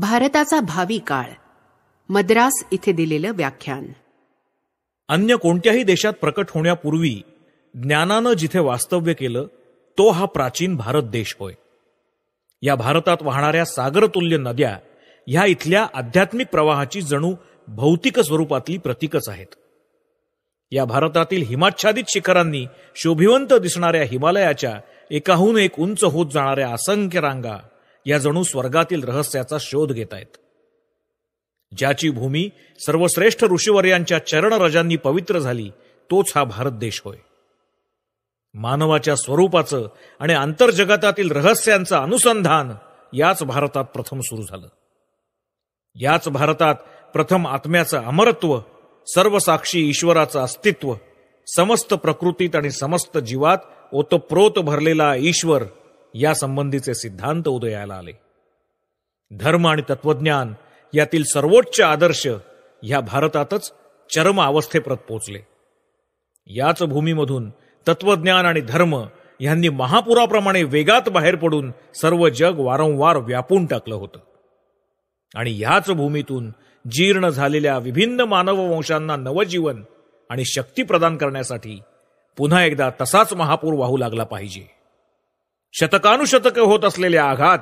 भारताचा भावी काळ मद्रास इथे दिलेलं व्याख्यान अन्य कोणत्याही देशात प्रकट होण्यापूर्वी ज्ञानानं जिथे वास्तव्य केलं तो हा प्राचीन भारत देश होय या भारतात वाहणाऱ्या सागरतुल्य नद्या ह्या इथल्या आध्यात्मिक प्रवाहाची जणू भौतिक स्वरूपातली प्रतीकच आहेत या भारतातील हिमाच्छादित शिखरांनी शोभिवंत दिसणाऱ्या हिमालयाच्या एकाहून एक उंच होत जाणाऱ्या असंख्य रांगा या जणू स्वर्गातील रहस्याचा शोध घेत आहेत ज्याची भूमी सर्वश्रेष्ठ ऋषीवर्यांच्या चरणरजांनी पवित्र झाली तोच हा भारत देश होय मानवाच्या स्वरूपाचं आणि आंतरजगतातील रहस्यांचं अनुसंधान याच भारतात प्रथम सुरू झालं याच भारतात प्रथम आत्म्याचं अमरत्व सर्वसाक्षी ईश्वराचं अस्तित्व समस्त प्रकृतीत आणि समस्त जीवात ओतप्रोत भरलेला ईश्वर यासंबंधीचे सिद्धांत उदयाला आले धर्म आणि तत्वज्ञान यातील सर्वोच्च आदर्श ह्या भारतातच चरम अवस्थेप्रत पोचले याच भूमीमधून तत्वज्ञान आणि धर्म यांनी महापुराप्रमाणे वेगात बाहेर पडून सर्व जग वारंवार व्यापून टाकलं होतं आणि याच भूमीतून जीर्ण झालेल्या विभिन्न मानववंशांना नवजीवन आणि शक्ती प्रदान करण्यासाठी पुन्हा एकदा तसाच महापूर वाहू लागला पाहिजे शतकानुशतक होत असलेले आघात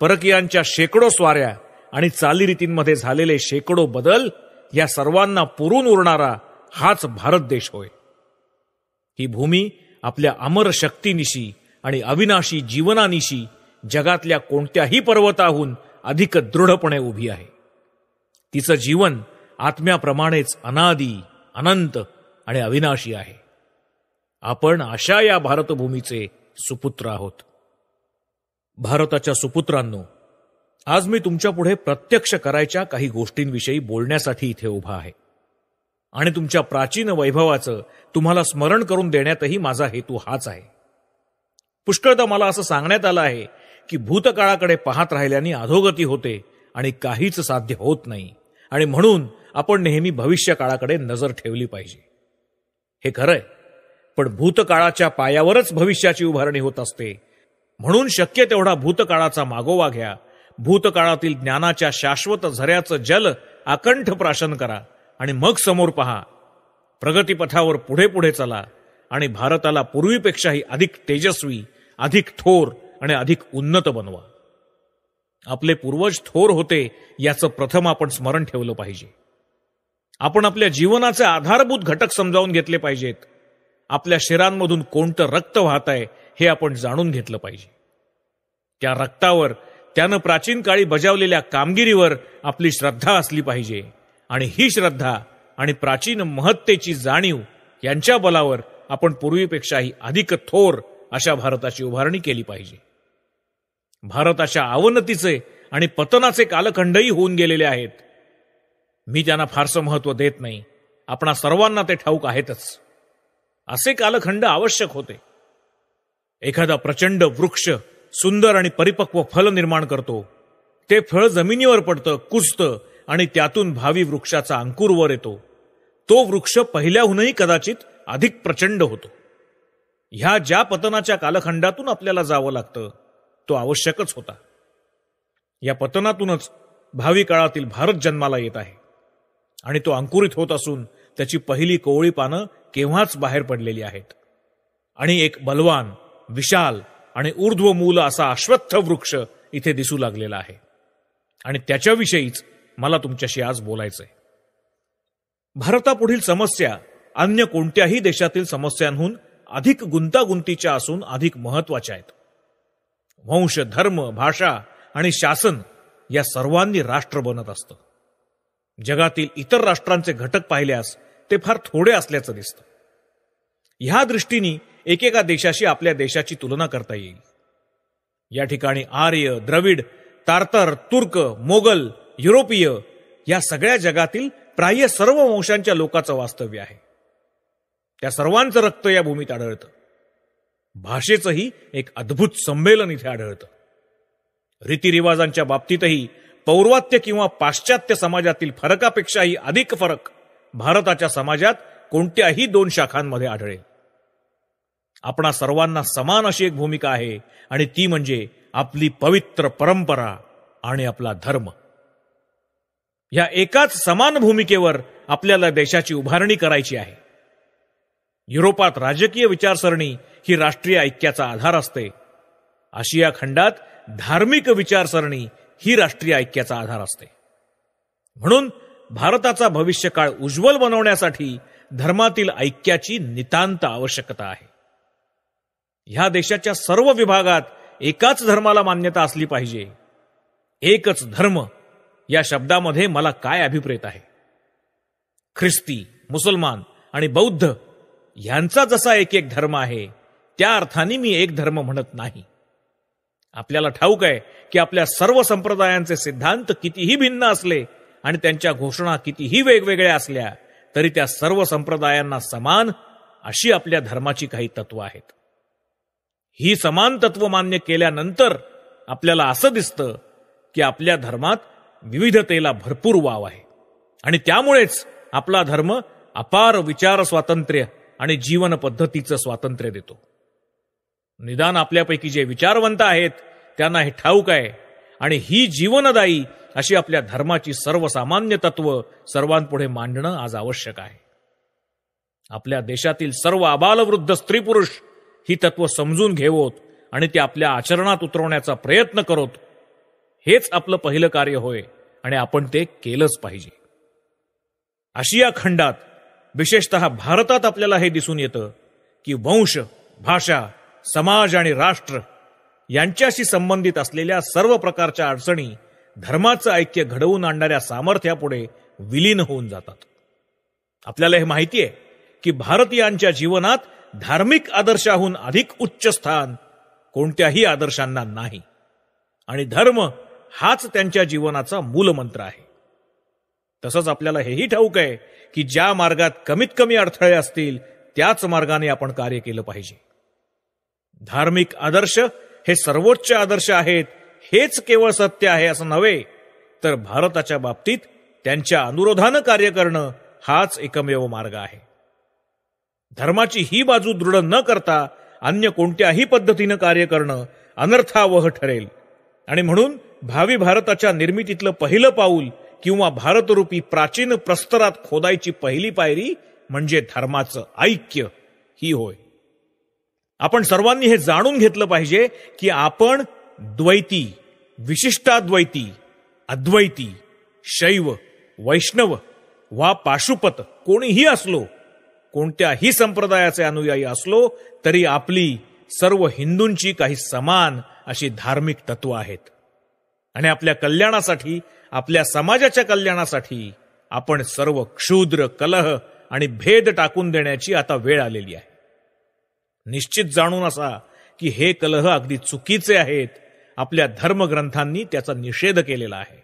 परकीयांच्या शेकडो स्वाऱ्या आणि चालीरीतींमध्ये झालेले शेकडो बदल या सर्वांना पुरून उरणारा हाच भारत देश होय ही भूमी आपल्या अमर शक्तीनिशी आणि अविनाशी जीवनानिशी जगातल्या कोणत्याही पर्वताहून अधिक दृढपणे उभी आहे तिचं जीवन आत्म्याप्रमाणेच अनादी अनंत आणि अविनाशी आहे आपण अशा या भारतभूमीचे सुपुत्र आहोत भारताच्या सुपुत्रांनो आज मी तुमच्यापुढे प्रत्यक्ष करायच्या काही गोष्टींविषयी बोलण्यासाठी इथे उभा आहे आणि तुमच्या प्राचीन वैभवाचं तुम्हाला स्मरण करून देण्यातही माझा हेतू हाच आहे पुष्कळदा मला असं सांगण्यात आलं आहे की भूतकाळाकडे पाहत राहिल्याने अधोगती होते आणि काहीच साध्य होत नाही आणि म्हणून आपण नेहमी भविष्य काळाकडे नजर ठेवली पाहिजे हे खरंय पण भूतकाळाच्या पायावरच भविष्याची उभारणी होत असते म्हणून शक्य तेवढा भूतकाळाचा मागोवा घ्या भूतकाळातील ज्ञानाच्या शाश्वत झऱ्याचं जल आकंठ प्राशन करा आणि मग समोर पहा प्रगतीपथावर पुढे पुढे चला आणि भारताला पूर्वीपेक्षाही अधिक तेजस्वी अधिक थोर आणि अधिक उन्नत बनवा आपले पूर्वज थोर होते याचं प्रथम आपण स्मरण ठेवलं पाहिजे आपण आपल्या जीवनाचे आधारभूत घटक समजावून घेतले पाहिजेत आपल्या शिरांमधून कोणतं रक्त वाहत आहे हे आपण जाणून घेतलं पाहिजे त्या रक्तावर त्यानं प्राचीन काळी बजावलेल्या कामगिरीवर आपली श्रद्धा असली पाहिजे आणि ही श्रद्धा आणि प्राचीन महत्तेची जाणीव यांच्या बलावर आपण पूर्वीपेक्षाही अधिक थोर अशा भारताची उभारणी केली पाहिजे भारताच्या अवनतीचे आणि पतनाचे कालखंडही होऊन गेलेले आहेत मी त्यांना फारसं महत्व देत नाही आपणा सर्वांना ते ठाऊक आहेतच असे कालखंड आवश्यक होते एखादा प्रचंड वृक्ष सुंदर आणि परिपक्व फल निर्माण करतो ते फळ जमिनीवर पडतं कुजतं आणि त्यातून भावी वृक्षाचा अंकुर वर येतो तो वृक्ष पहिल्याहूनही कदाचित अधिक प्रचंड होतो ह्या ज्या पतनाच्या कालखंडातून आपल्याला जावं लागतं तो आवश्यकच होता या पतनातूनच भावी काळातील भारत जन्माला येत आहे आणि तो अंकुरित होत असून त्याची पहिली कोवळी पानं केव्हाच बाहेर पडलेली आहेत आणि एक बलवान विशाल आणि ऊर्ध्व मूल असा अश्वत्थ वृक्ष इथे दिसू लागलेला आहे आणि त्याच्याविषयीच मला तुमच्याशी आज बोलायचंय भारतापुढील समस्या अन्य कोणत्याही देशातील समस्यांहून अधिक गुंतागुंतीच्या असून अधिक महत्वाच्या आहेत वंश धर्म भाषा आणि शासन या सर्वांनी राष्ट्र बनत असतं जगातील इतर राष्ट्रांचे घटक पाहिल्यास ते फार थोडे असल्याचं दिसतं ह्या दृष्टीने एकेका देशाशी आपल्या देशाची तुलना करता येईल या ठिकाणी आर्य द्रविड तारतर तुर्क मोगल युरोपीय या सगळ्या जगातील प्राय सर्व वंशांच्या लोकांचं वास्तव्य आहे त्या सर्वांचं रक्त या भूमीत आढळतं भाषेचंही एक अद्भुत संमेलन इथे आढळतं रीतिरिवाजांच्या बाबतीतही पौर्वात्य किंवा पाश्चात्य समाजातील फरकापेक्षाही अधिक फरक भारताच्या समाजात कोणत्याही दोन शाखांमध्ये आढळेल आपणा सर्वांना समान अशी एक भूमिका आहे आणि ती म्हणजे आपली पवित्र परंपरा आणि आपला धर्म या एकाच समान भूमिकेवर आपल्याला देशाची उभारणी करायची आहे युरोपात राजकीय विचारसरणी ही राष्ट्रीय ऐक्याचा आधार असते आशिया खंडात धार्मिक विचारसरणी ही राष्ट्रीय ऐक्याचा आधार असते म्हणून भारताचा भविष्यकाळ उज्ज्वल बनवण्यासाठी धर्मातील ऐक्याची नितांत आवश्यकता आहे ह्या देशाच्या सर्व विभागात एकाच धर्माला मान्यता असली पाहिजे एकच धर्म या शब्दामध्ये मला काय अभिप्रेत आहे ख्रिस्ती मुसलमान आणि बौद्ध यांचा जसा एक एक धर्म आहे त्या अर्थाने मी एक धर्म म्हणत नाही आपल्याला ठाऊक आहे की आपल्या सर्व संप्रदायांचे सिद्धांत कितीही भिन्न असले आणि त्यांच्या घोषणा कितीही वेगवेगळ्या असल्या तरी त्या सर्व संप्रदायांना समान अशी आपल्या धर्माची काही तत्व आहेत ही समान तत्व मान्य केल्यानंतर आपल्याला असं दिसतं की आपल्या धर्मात विविधतेला भरपूर वाव आहे आणि त्यामुळेच आपला धर्म अपार विचार स्वातंत्र्य आणि जीवन पद्धतीचं स्वातंत्र्य देतो निदान आपल्यापैकी जे विचारवंत आहेत त्यांना हे ठाऊक आहे आणि ही जीवनदायी अशी आपल्या धर्माची सर्वसामान्य तत्व सर्वांपुढे मांडणं आज आवश्यक आहे आपल्या देशातील सर्व अबालवृद्ध स्त्री पुरुष ही तत्व समजून घेवोत आणि ते आपल्या आचरणात उतरवण्याचा प्रयत्न करत हेच आपलं पहिलं कार्य होय आणि आपण ते केलंच पाहिजे आशिया खंडात विशेषत भारतात आपल्याला हे दिसून येतं की वंश भाषा समाज आणि राष्ट्र यांच्याशी संबंधित असलेल्या सर्व प्रकारच्या अडचणी धर्माचं ऐक्य घडवून आणणाऱ्या सामर्थ्यापुढे विलीन होऊन जातात आपल्याला हे माहिती आहे की भारतीयांच्या जीवनात धार्मिक आदर्शाहून अधिक उच्च स्थान कोणत्याही आदर्शांना नाही आणि धर्म हाच त्यांच्या जीवनाचा मूलमंत्र आहे तसंच आपल्याला हेही ठाऊक आहे की ज्या मार्गात कमीत कमी अडथळे असतील त्याच मार्गाने आपण कार्य केलं पाहिजे धार्मिक आदर्श हे सर्वोच्च आदर्श आहेत हेच केवळ सत्य आहे असं नव्हे तर भारताच्या बाबतीत त्यांच्या अनुरोधानं कार्य करणं हाच एकमेव मार्ग आहे धर्माची ही बाजू दृढ न करता अन्य कोणत्याही पद्धतीनं कार्य करणं अनर्थावह ठरेल आणि म्हणून भावी भारताच्या निर्मितीतलं पहिलं पाऊल किंवा भारतरूपी प्राचीन प्रस्तरात खोदायची पहिली पायरी म्हणजे धर्माचं ऐक्य ही होय आपण सर्वांनी हे जाणून घेतलं पाहिजे की आपण द्वैती विशिष्टाद्वैती अद्वैती शैव वैष्णव वा पाशुपत कोणीही असलो कोणत्याही संप्रदायाचे अनुयायी असलो तरी आपली सर्व हिंदूंची काही समान अशी धार्मिक तत्व आहेत आणि आपल्या कल्याणासाठी आपल्या समाजाच्या कल्याणासाठी आपण सर्व क्षुद्र कलह आणि भेद टाकून देण्याची आता वेळ आलेली आहे निश्चित जाणून असा की हे कलह अगदी चुकीचे आहेत आपल्या धर्मग्रंथांनी त्याचा निषेध केलेला आहे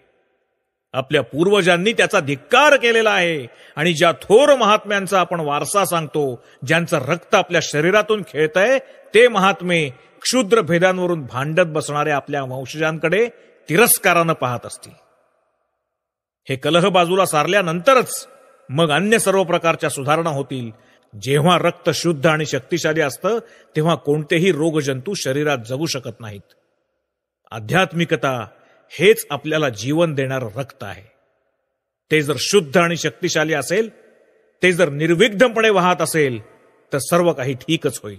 आपल्या पूर्वजांनी त्याचा धिक्कार केलेला आहे आणि ज्या थोर महात्म्यांचा आपण वारसा सांगतो ज्यांचं रक्त आपल्या शरीरातून खेळत आहे ते महात्मे क्षुद्र भेदांवरून भांडत बसणाऱ्या आपल्या वंशजांकडे तिरस्कारानं पाहत असतील हे कलह बाजूला सारल्यानंतरच मग अन्य सर्व प्रकारच्या सुधारणा होतील जेव्हा रक्त शुद्ध आणि शक्तिशाली असतं तेव्हा कोणतेही रोगजंतू शरीरात जगू शकत नाहीत आध्यात्मिकता हेच आपल्याला जीवन देणार रक्त आहे ते जर शुद्ध आणि शक्तिशाली असेल ते जर निर्विघ्नपणे वाहत असेल तर सर्व काही ठीकच होईल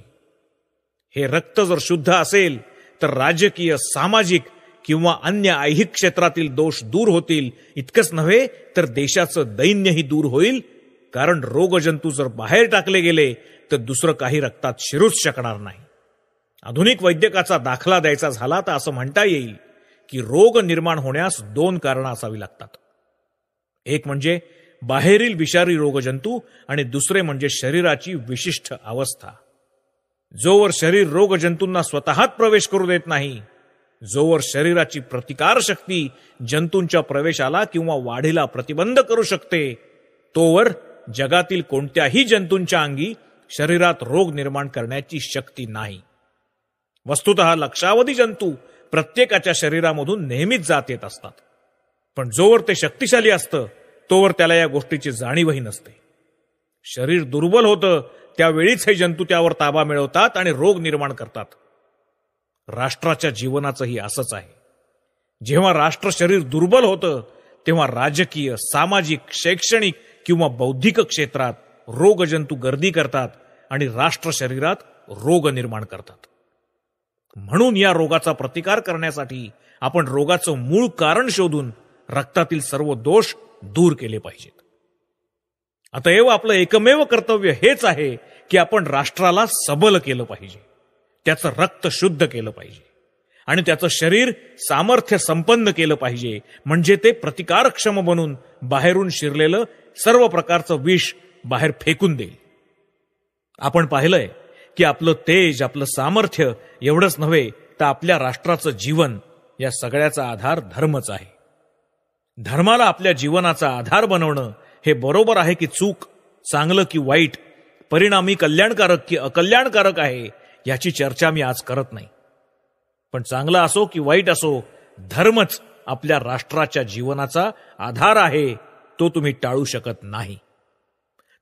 हे रक्त जर शुद्ध असेल तर राजकीय सामाजिक किंवा अन्य ऐहिक क्षेत्रातील दोष दूर होतील इतकंच नव्हे तर देशाचं दैन्यही दूर होईल कारण रोगजंतू जर बाहेर टाकले गेले तर दुसरं काही रक्तात शिरूच शकणार नाही आधुनिक वैद्यकाचा दाखला द्यायचा झाला तर असं म्हणता येईल की रोग निर्माण होण्यास दोन कारणं असावी लागतात एक म्हणजे बाहेरील विषारी रोगजंतू आणि दुसरे म्हणजे शरीराची विशिष्ट अवस्था जोवर शरीर रोगजंतूंना स्वतःत प्रवेश करू देत नाही जोवर शरीराची प्रतिकार शक्ती जंतूंच्या प्रवेशाला किंवा वाढीला प्रतिबंध करू शकते तोवर जगातील कोणत्याही जंतूंच्या अंगी शरीरात रोग निर्माण करण्याची शक्ती नाही वस्तुत लक्षावधी जंतू प्रत्येकाच्या शरीरामधून नेहमीच जात येत असतात पण जोवर ते शक्तिशाली असतं तोवर त्याला या गोष्टीची जाणीवही नसते शरीर दुर्बल होतं त्यावेळीच हे जंतू त्यावर ताबा मिळवतात आणि रोग निर्माण करतात राष्ट्राच्या जीवनाचंही असंच आहे जेव्हा राष्ट्र शरीर दुर्बल होतं तेव्हा राजकीय सामाजिक शैक्षणिक किंवा बौद्धिक क्षेत्रात रोगजंतू गर्दी करतात आणि राष्ट्र शरीरात रोग निर्माण करतात म्हणून या रोगाचा प्रतिकार करण्यासाठी आपण रोगाचं मूळ कारण शोधून रक्तातील सर्व दोष दूर केले पाहिजेत अतएव आपलं एकमेव कर्तव्य हेच आहे की आपण राष्ट्राला सबल केलं पाहिजे त्याचं रक्त शुद्ध केलं पाहिजे आणि त्याचं शरीर सामर्थ्य संपन्न केलं पाहिजे म्हणजे ते प्रतिकारक्षम बनून बाहेरून शिरलेलं सर्व प्रकारचं विष बाहेर फेकून देईल आपण पाहिलंय की आपलं तेज आपलं सामर्थ्य एवढंच नव्हे तर आपल्या राष्ट्राचं जीवन या सगळ्याचा आधार धर्मच आहे धर्माला आपल्या जीवनाचा आधार बनवणं हे बरोबर आहे की चूक चांगलं की वाईट परिणामी कल्याणकारक की अकल्याणकारक आहे याची चर्चा मी आज करत नाही पण चांगलं असो की वाईट असो धर्मच आपल्या राष्ट्राच्या जीवनाचा आधार आहे तो तुम्ही टाळू शकत नाही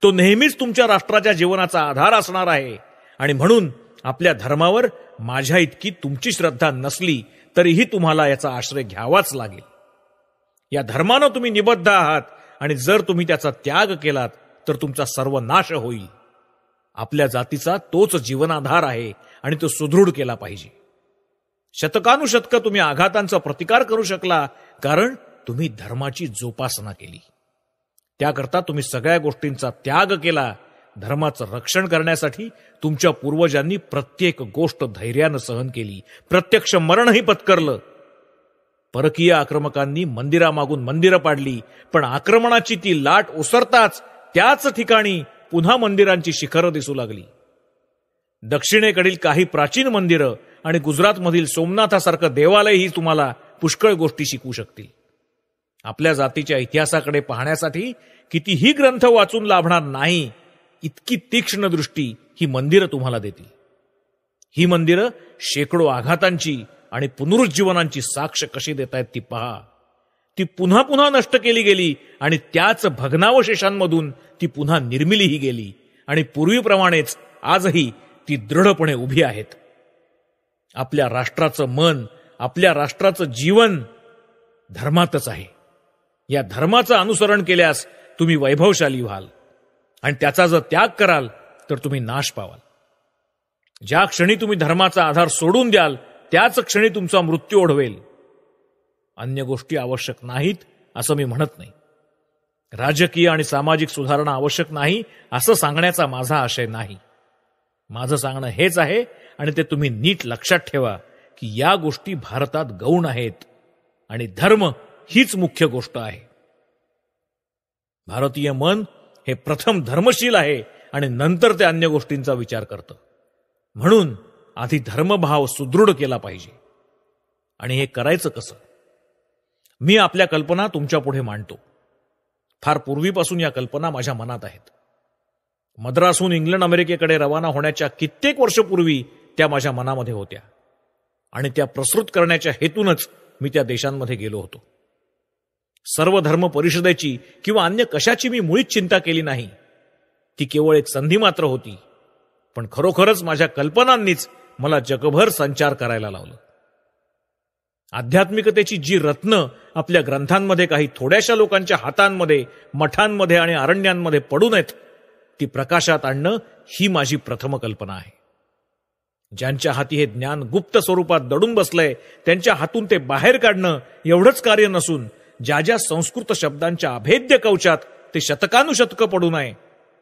तो नेहमीच तुमच्या राष्ट्राच्या जीवनाचा आधार असणार आहे आणि म्हणून आपल्या धर्मावर माझ्या इतकी तुमची श्रद्धा नसली तरीही तुम्हाला याचा आश्रय घ्यावाच लागेल या धर्मानं तुम्ही निबद्ध आहात आणि जर तुम्ही त्याचा त्याग केलात तर तुमचा सर्वनाश होईल आपल्या जातीचा तोच जीवनाधार आहे आणि तो सुदृढ केला पाहिजे शतकानुशतक तुम्ही आघातांचा प्रतिकार करू शकला कारण तुम्ही धर्माची जोपासना केली त्याकरता तुम्ही सगळ्या गोष्टींचा त्याग केला धर्माचं रक्षण करण्यासाठी तुमच्या पूर्वजांनी प्रत्येक गोष्ट धैर्यानं सहन केली प्रत्यक्ष मरणही पत्करलं परकीय आक्रमकांनी मंदिरामागून मंदिरं पाडली पण आक्रमणाची ती लाट ओसरताच त्याच ठिकाणी पुन्हा मंदिरांची शिखरं दिसू लागली दक्षिणेकडील काही प्राचीन मंदिरं आणि गुजरातमधील सोमनाथासारखं देवालयही तुम्हाला पुष्कळ गोष्टी शिकवू शकतील आपल्या जातीच्या इतिहासाकडे पाहण्यासाठी कितीही ग्रंथ वाचून लाभणार नाही इतकी तीक्ष्ण दृष्टी ही मंदिरं तुम्हाला देतील ही मंदिरं शेकडो आघातांची आणि पुनरुज्जीवनांची साक्ष कशी आहेत ती पहा ती पुन्हा पुन्हा नष्ट केली गेली आणि त्याच भग्नावशेषांमधून ती पुन्हा निर्मिलीही गेली आणि पूर्वीप्रमाणेच आजही ती दृढपणे उभी आहेत आपल्या राष्ट्राचं मन आपल्या राष्ट्राचं जीवन धर्मातच आहे या धर्माचं अनुसरण केल्यास तुम्ही वैभवशाली व्हाल आणि त्याचा जर त्याग कराल तर तुम्ही नाश पावाल ज्या क्षणी तुम्ही धर्माचा आधार सोडून द्याल त्याच क्षणी तुमचा मृत्यू ओढवेल अन्य गोष्टी आवश्यक नाहीत असं मी म्हणत नाही राजकीय आणि सामाजिक सुधारणा आवश्यक नाही असं सांगण्याचा माझा आशय नाही माझं सांगणं हेच आहे आणि ते तुम्ही नीट लक्षात ठेवा की या गोष्टी भारतात गौण आहेत आणि धर्म हीच मुख्य गोष्ट आहे भारतीय मन हे प्रथम धर्मशील आहे आणि नंतर ते अन्य गोष्टींचा विचार करतं म्हणून आधी धर्मभाव सुदृढ केला पाहिजे आणि हे करायचं कसं मी आपल्या कल्पना तुमच्या पुढे मांडतो फार पूर्वीपासून या कल्पना माझ्या मनात आहेत मद्रासहून इंग्लंड अमेरिकेकडे रवाना होण्याच्या कित्येक वर्षपूर्वी त्या माझ्या मनामध्ये होत्या आणि त्या प्रसृत करण्याच्या हेतूनच मी त्या देशांमध्ये गेलो होतो सर्व धर्म परिषदेची किंवा अन्य कशाची मी मुळीच चिंता केली नाही ती केवळ एक संधी मात्र होती पण खरोखरच माझ्या कल्पनांनीच मला जगभर संचार करायला लावलं आध्यात्मिकतेची जी रत्न आपल्या ग्रंथांमध्ये काही थोड्याशा लोकांच्या हातांमध्ये मठांमध्ये आणि अरण्यांमध्ये पडून आहेत ती प्रकाशात आणणं ही माझी प्रथम कल्पना आहे ज्यांच्या हाती हे ज्ञान गुप्त स्वरूपात दडून बसलंय त्यांच्या हातून ते बाहेर काढणं एवढंच कार्य नसून ज्या ज्या संस्कृत शब्दांच्या अभेद्य कवचात ते शतकानुशतकं पडू नये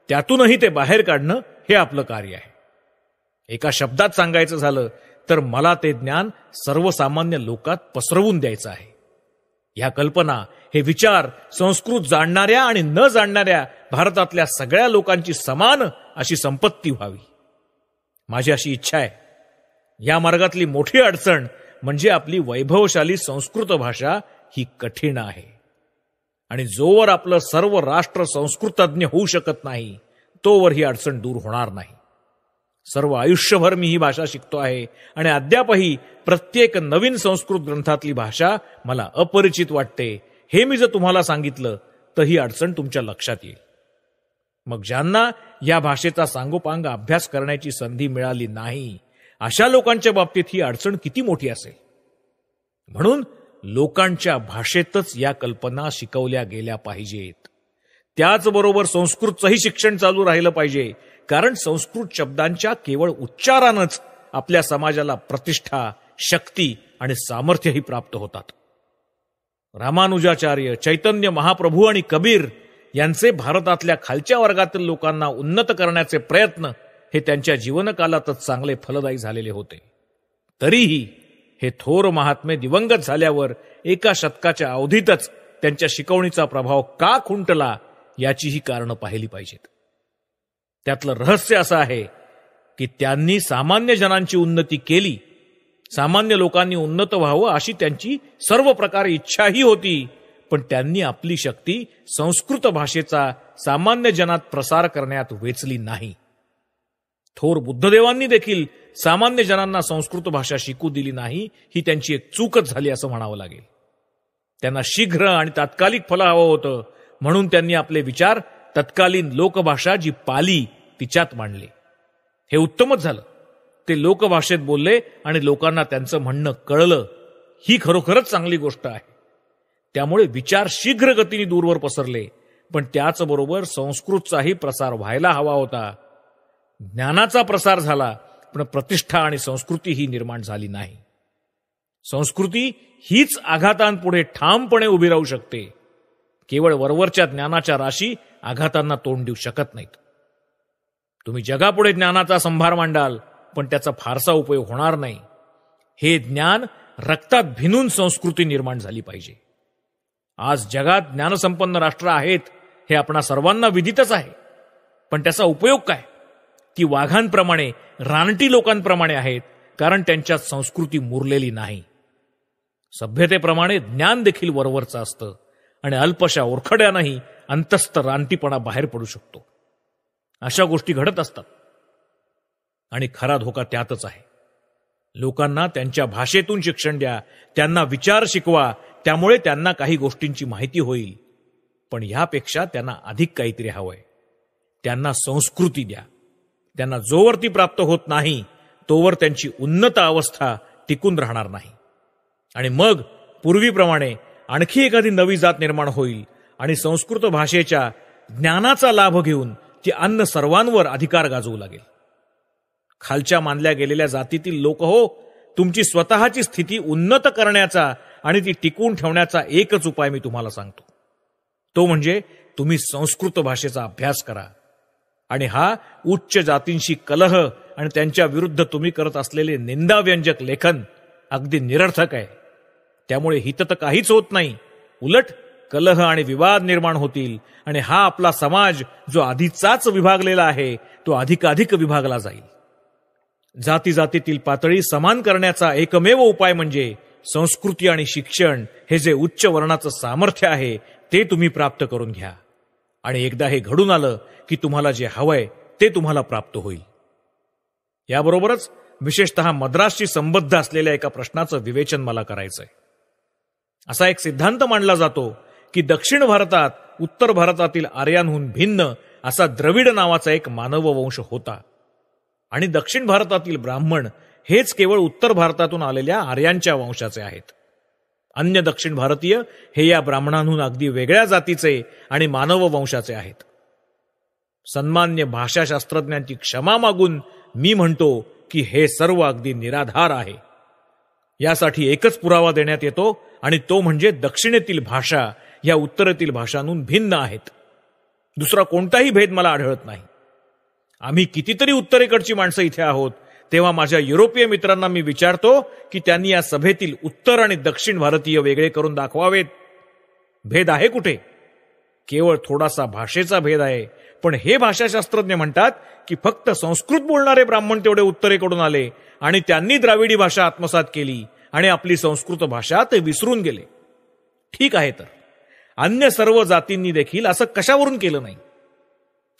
त्यातूनही ते बाहेर काढणं हे आपलं कार्य आहे एका शब्दात सांगायचं झालं तर मला ते ज्ञान सर्वसामान्य लोकात पसरवून द्यायचं आहे या कल्पना हे विचार संस्कृत जाणणाऱ्या आणि न जाणणाऱ्या भारतातल्या सगळ्या लोकांची समान अशी संपत्ती व्हावी माझी अशी इच्छा आहे या मार्गातली मोठी अडचण म्हणजे आपली वैभवशाली संस्कृत भाषा ही कठीण आहे आणि जोवर आपलं सर्व राष्ट्र संस्कृतज्ञ होऊ शकत नाही तोवर ही अडचण दूर होणार नाही सर्व आयुष्यभर मी ही भाषा शिकतो आहे आणि अद्यापही प्रत्येक नवीन संस्कृत ग्रंथातली भाषा मला अपरिचित वाटते हे मी जर तुम्हाला सांगितलं तर ही अडचण तुमच्या लक्षात येईल मग ज्यांना या भाषेचा सांगोपांग अभ्यास करण्याची संधी मिळाली नाही अशा लोकांच्या बाबतीत ही अडचण किती मोठी असेल म्हणून लोकांच्या भाषेतच या कल्पना शिकवल्या गेल्या पाहिजेत त्याचबरोबर संस्कृतचंही शिक्षण चालू राहिलं पाहिजे कारण संस्कृत शब्दांच्या केवळ उच्चारानंच आपल्या समाजाला प्रतिष्ठा शक्ती आणि सामर्थ्यही प्राप्त होतात रामानुजाचार्य चैतन्य महाप्रभू आणि कबीर यांचे भारतातल्या खालच्या वर्गातील लोकांना उन्नत करण्याचे प्रयत्न हे त्यांच्या जीवनकालातच चांगले फलदायी झालेले होते तरीही हे थोर महात्मे दिवंगत झाल्यावर एका शतकाच्या अवधीतच त्यांच्या शिकवणीचा प्रभाव का खुंटला याचीही कारणं पाहिली पाहिजेत त्यातलं रहस्य असं आहे की त्यांनी सामान्य जनांची उन्नती केली सामान्य लोकांनी उन्नत व्हावं अशी त्यांची सर्व प्रकारे इच्छाही होती पण त्यांनी आपली शक्ती संस्कृत भाषेचा सामान्य जनात प्रसार करण्यात वेचली नाही थोर बुद्धदेवांनी देखील सामान्य जनांना संस्कृत भाषा शिकू दिली नाही ही त्यांची एक चूकच झाली असं म्हणावं लागेल त्यांना शीघ्र आणि तात्कालिक फल हवं होतं म्हणून त्यांनी आपले विचार तत्कालीन लोकभाषा जी पाली तिच्यात मांडले हे उत्तमच झालं ते लोकभाषेत बोलले आणि लोकांना त्यांचं म्हणणं कळलं ही खरोखरच चांगली गोष्ट आहे त्यामुळे विचार शीघ्र गतीने दूरवर पसरले पण त्याचबरोबर संस्कृतचाही प्रसार व्हायला हवा होता ज्ञानाचा प्रसार झाला पण प्रतिष्ठा आणि संस्कृती ही निर्माण झाली नाही संस्कृती हीच आघातांपुढे ठामपणे उभी राहू शकते केवळ वरवरच्या ज्ञानाच्या राशी आघातांना तोंड देऊ शकत नाहीत तुम्ही जगापुढे ज्ञानाचा संभार मांडाल पण त्याचा फारसा उपयोग होणार नाही हे ज्ञान रक्तात भिनून संस्कृती निर्माण झाली पाहिजे आज जगात ज्ञानसंपन्न राष्ट्र आहेत हे आपणा सर्वांना विदितच आहे पण त्याचा उपयोग काय ती वाघांप्रमाणे रानटी लोकांप्रमाणे आहेत कारण त्यांच्यात संस्कृती मुरलेली नाही सभ्यतेप्रमाणे ज्ञान देखील वरवरचं असतं आणि अल्पशा ओरखड्यानंही अंतस्त रानटीपणा बाहेर पडू शकतो अशा गोष्टी घडत असतात आणि खरा धोका त्यातच आहे लोकांना त्यांच्या भाषेतून शिक्षण द्या त्यांना विचार शिकवा त्यामुळे त्यांना काही गोष्टींची माहिती होईल पण ह्यापेक्षा त्यांना अधिक काहीतरी हवंय त्यांना संस्कृती द्या त्यांना जोवरती प्राप्त होत नाही तोवर त्यांची उन्नत अवस्था टिकून राहणार नाही आणि मग पूर्वीप्रमाणे आणखी एखादी नवी जात निर्माण होईल आणि संस्कृत भाषेच्या ज्ञानाचा लाभ घेऊन ती अन्न सर्वांवर अधिकार गाजवू लागेल खालच्या मानल्या गेलेल्या जातीतील लोक हो तुमची स्वतःची स्थिती उन्नत करण्याचा आणि ती टिकून ठेवण्याचा एकच उपाय मी तुम्हाला सांगतो तो म्हणजे तुम्ही संस्कृत भाषेचा अभ्यास करा आणि हा उच्च जातींशी कलह आणि त्यांच्या विरुद्ध तुम्ही करत असलेले निंदाव्यंजक लेखन अगदी निरर्थक आहे त्यामुळे हित तर काहीच होत नाही उलट कलह आणि विवाद निर्माण होतील आणि हा आपला समाज जो आधीचाच विभागलेला आहे तो अधिकाधिक विभागला जाईल जाती जातीतील पातळी समान करण्याचा एकमेव उपाय म्हणजे संस्कृती आणि शिक्षण हे जे उच्च वर्णाचं सामर्थ्य आहे ते तुम्ही प्राप्त करून घ्या आणि एकदा हे घडून आलं की तुम्हाला जे हवंय ते तुम्हाला प्राप्त होईल याबरोबरच विशेषतः मद्रासशी संबद्ध असलेल्या एका प्रश्नाचं विवेचन मला करायचंय असा एक सिद्धांत मांडला जातो की दक्षिण भारतात उत्तर भारतातील आर्यांहून भिन्न असा द्रविड नावाचा एक मानव वंश होता आणि दक्षिण भारतातील ब्राह्मण हेच केवळ उत्तर भारतातून आलेल्या आर्यांच्या वंशाचे आहेत अन्य दक्षिण भारतीय हे या ब्राह्मणांहून अगदी वेगळ्या जातीचे आणि मानव वंशाचे आहेत सन्मान्य भाषाशास्त्रज्ञांची क्षमा मागून मी म्हणतो की हे सर्व अगदी निराधार आहे यासाठी एकच पुरावा देण्यात येतो आणि तो म्हणजे दक्षिणेतील भाषा या उत्तरेतील भाषांहून भिन्न आहेत दुसरा कोणताही भेद मला आढळत नाही आम्ही कितीतरी उत्तरेकडची माणसं इथे आहोत तेव्हा माझ्या युरोपीय मित्रांना मी विचारतो की त्यांनी या सभेतील उत्तर आणि दक्षिण भारतीय वेगळे करून दाखवावेत भेद आहे कुठे केवळ थोडासा भाषेचा भेद आहे पण हे भाषाशास्त्रज्ञ म्हणतात की फक्त संस्कृत बोलणारे ब्राह्मण तेवढे उत्तरेकडून आले आणि त्यांनी द्राविडी भाषा आत्मसात केली आणि आपली संस्कृत भाषा ते विसरून गेले ठीक आहे तर अन्य सर्व जातींनी देखील असं कशावरून केलं नाही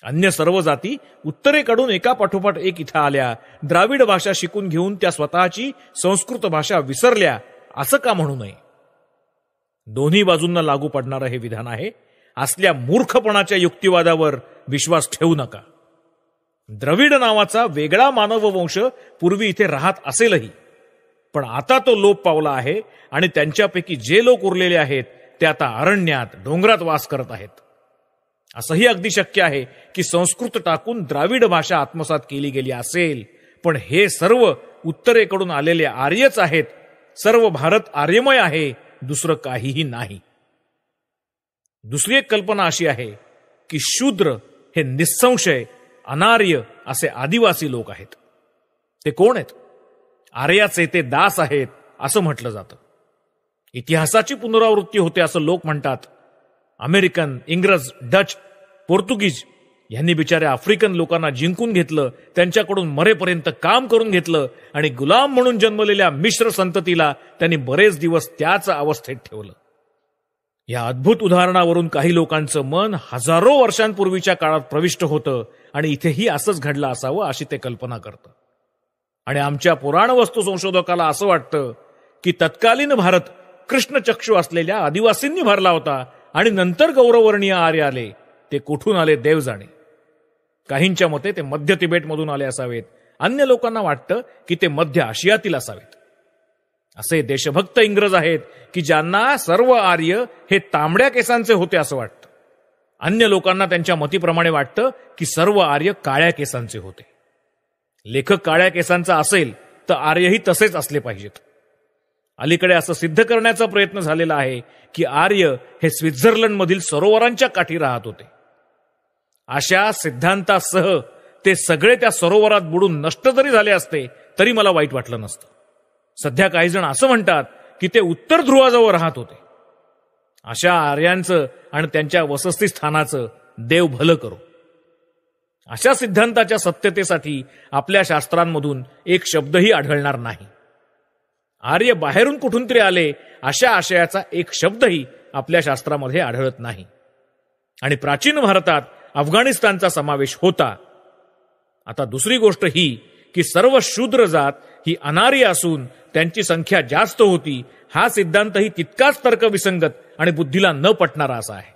अन्य सर्व जाती उत्तरेकडून एका पाठोपाठ एक इथं आल्या द्राविड भाषा शिकून घेऊन त्या स्वतःची संस्कृत भाषा विसरल्या असं का म्हणू नये दोन्ही बाजूंना लागू पडणारं हे विधान आहे असल्या मूर्खपणाच्या युक्तिवादावर विश्वास ठेवू नका द्रविड नावाचा वेगळा मानव वंश पूर्वी इथे राहत असेलही पण आता तो लोप पावला आहे आणि त्यांच्यापैकी जे लोक उरलेले आहेत ते आता अरण्यात डोंगरात वास करत आहेत असंही अगदी शक्य आहे की संस्कृत टाकून द्राविड भाषा आत्मसात केली गेली असेल पण हे सर्व उत्तरेकडून आलेले आर्यच आहेत सर्व भारत आर्यमय आहे दुसरं काहीही नाही दुसरी एक कल्पना अशी आहे की शूद्र हे निसंशय अनार्य असे आदिवासी लोक आहेत ते कोण आहेत आर्याचे ते दास आहेत असं म्हटलं जातं इतिहासाची पुनरावृत्ती होते असं लोक म्हणतात अमेरिकन इंग्रज डच पोर्तुगीज यांनी बिचाऱ्या आफ्रिकन लोकांना जिंकून घेतलं त्यांच्याकडून मरेपर्यंत काम करून घेतलं आणि गुलाम म्हणून जन्मलेल्या मिश्र संततीला त्यांनी बरेच दिवस त्याच अवस्थेत ठेवलं या अद्भुत उदाहरणावरून काही लोकांचं मन हजारो वर्षांपूर्वीच्या काळात प्रविष्ट होतं आणि इथेही असंच घडलं असावं अशी ते कल्पना करतं आणि आमच्या पुराण वस्तू संशोधकाला असं वाटतं की तत्कालीन भारत कृष्णचक्षू असलेल्या आदिवासींनी भरला होता आणि नंतर गौरवर्णीय आर्य आले ते कुठून आले देव जाणे काहींच्या मते ते मध्य तिबेटमधून आले असावेत अन्य लोकांना वाटतं की ते मध्य आशियातील असावेत असे देशभक्त इंग्रज आहेत की ज्यांना सर्व आर्य हे तांबड्या केसांचे होते असं वाटतं अन्य लोकांना त्यांच्या मतीप्रमाणे वाटतं की सर्व आर्य काळ्या केसांचे होते लेखक काळ्या केसांचा असेल तर आर्यही तसेच असले पाहिजेत अलीकडे असं सिद्ध करण्याचा प्रयत्न झालेला आहे की आर्य हे स्वित्झर्लंडमधील सरोवरांच्या काठी राहत होते अशा सिद्धांतासह ते सगळे त्या सरोवरात बुडून नष्ट जरी झाले असते तरी मला वाईट वाटलं नसतं सध्या काही जण असं म्हणतात की ते उत्तर ध्रुवाजवळ राहत होते अशा आर्यांचं आणि त्यांच्या स्थानाचं देव भलं करो अशा सिद्धांताच्या सत्यतेसाठी आपल्या शास्त्रांमधून एक शब्दही आढळणार नाही आर्य बाहेरून कुठून तरी आले अशा आशयाचा एक शब्दही आपल्या शास्त्रामध्ये आढळत नाही आणि प्राचीन भारतात अफगाणिस्तानचा समावेश होता आता दुसरी गोष्ट ही की सर्व शूद्र जात ही अनार्य असून त्यांची संख्या जास्त होती हा सिद्धांतही तितकाच तर्कविसंगत आणि बुद्धीला न पटणारा असा आहे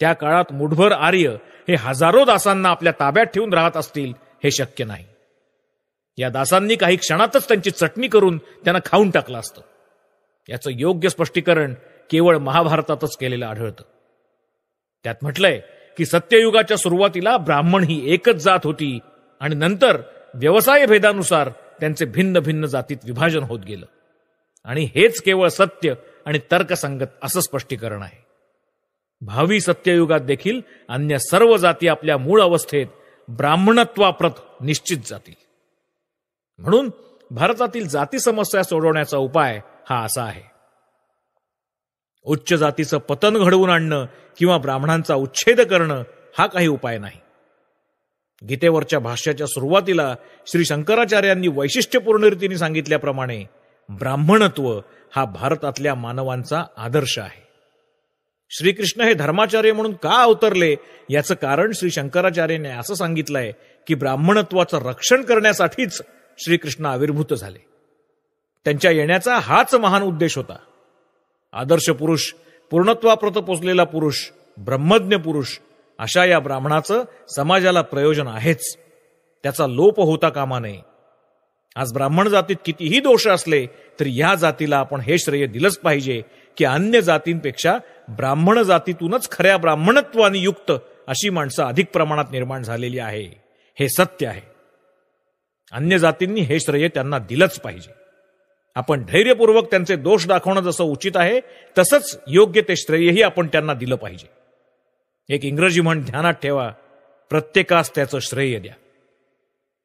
त्या काळात मुठभर आर्य हे हजारो दासांना आपल्या ताब्यात ठेवून राहत असतील हे शक्य नाही या दासांनी काही क्षणातच त्यांची चटणी करून त्यांना खाऊन टाकलं असतं याचं योग्य स्पष्टीकरण केवळ महाभारतातच केलेलं आढळतं त्यात म्हटलंय की सत्ययुगाच्या सुरुवातीला ब्राह्मण ही एकच जात होती आणि नंतर व्यवसाय भेदानुसार त्यांचे भिन्न भिन्न जातीत विभाजन होत गेलं आणि हेच केवळ सत्य आणि तर्कसंगत असं स्पष्टीकरण आहे भावी सत्ययुगात देखील अन्य सर्व जाती आपल्या मूळ अवस्थेत ब्राह्मणत्वाप्रत निश्चित जातील म्हणून भारतातील जाती समस्या सोडवण्याचा उपाय हा असा आहे उच्च जातीचं पतन घडवून आणणं किंवा ब्राह्मणांचा उच्छेद करणं हा काही उपाय नाही गीतेवरच्या भाष्याच्या सुरुवातीला श्री शंकराचार्यांनी वैशिष्ट्यपूर्ण रीतीने सांगितल्याप्रमाणे ब्राह्मणत्व हा भारतातल्या मानवांचा आदर्श आहे श्रीकृष्ण हे धर्माचार्य म्हणून का अवतरले याचं कारण श्री शंकराचार्याने असं सांगितलंय की ब्राह्मणत्वाचं रक्षण करण्यासाठीच श्रीकृष्ण आविर्भूत झाले त्यांच्या येण्याचा हाच महान उद्देश होता आदर्श पुरुष पूर्णत्वाप्रत पोचलेला पुरुष ब्रह्मज्ञ पुरुष अशा या ब्राह्मणाचं समाजाला प्रयोजन आहेच त्याचा लोप होता कामा नये आज ब्राह्मण जातीत कितीही दोष असले तरी या जातीला आपण हे श्रेय दिलंच पाहिजे की अन्य जातींपेक्षा ब्राह्मण जातीतूनच खऱ्या ब्राह्मणत्वाने युक्त अशी माणसं अधिक प्रमाणात निर्माण झालेली आहे हे सत्य आहे अन्य जातींनी हे श्रेय त्यांना दिलंच पाहिजे आपण धैर्यपूर्वक त्यांचे दोष दाखवणं जसं उचित आहे तसंच योग्य ते श्रेयही आपण त्यांना दिलं पाहिजे एक इंग्रजी म्हण ध्यानात ठेवा प्रत्येकास त्याचं श्रेय द्या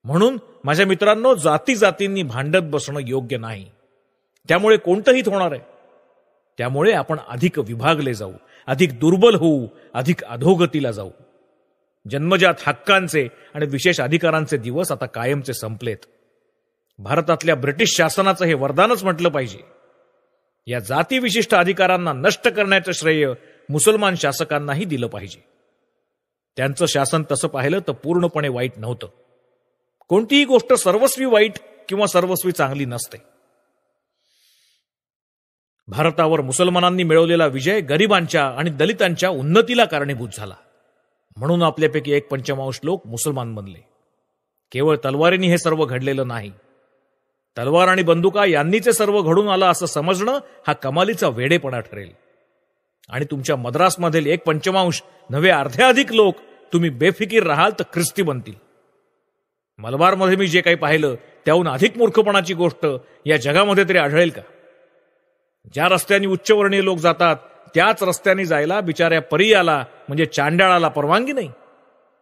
म्हणून माझ्या मित्रांनो जाती जातींनी भांडत बसणं योग्य नाही त्यामुळे कोणतंही होणार आहे त्यामुळे आपण अधिक विभागले जाऊ अधिक दुर्बल होऊ अधिक अधोगतीला जाऊ जन्मजात हक्कांचे आणि विशेष अधिकारांचे दिवस आता कायमचे संपलेत भारतातल्या ब्रिटिश शासनाचं हे वरदानच म्हटलं पाहिजे या जातीविशिष्ट अधिकारांना नष्ट करण्याचं श्रेय मुसलमान शासकांनाही दिलं पाहिजे त्यांचं शासन तसं पाहिलं तर पूर्णपणे वाईट नव्हतं कोणतीही गोष्ट सर्वस्वी वाईट किंवा सर्वस्वी चांगली नसते भारतावर मुसलमानांनी मिळवलेला विजय गरिबांच्या आणि दलितांच्या उन्नतीला कारणीभूत झाला म्हणून आपल्यापैकी एक पंचमांश लोक मुसलमान बनले केवळ तलवारीनी हे सर्व घडलेलं नाही तलवार आणि बंदुका यांनीचे सर्व घडून आलं असं समजणं हा कमालीचा वेडेपणा ठरेल आणि तुमच्या मद्रासमधील एक पंचमांश नव्हे अर्ध्या अधिक लोक तुम्ही बेफिकीर राहाल तर ख्रिस्ती बनतील मलबारमध्ये मी जे काही पाहिलं त्याहून अधिक मूर्खपणाची गोष्ट या जगामध्ये तरी आढळेल का ज्या रस्त्याने उच्चवर्णीय लोक जातात त्याच रस्त्याने जायला बिचाऱ्या परियाला म्हणजे चांडाळाला परवानगी नाही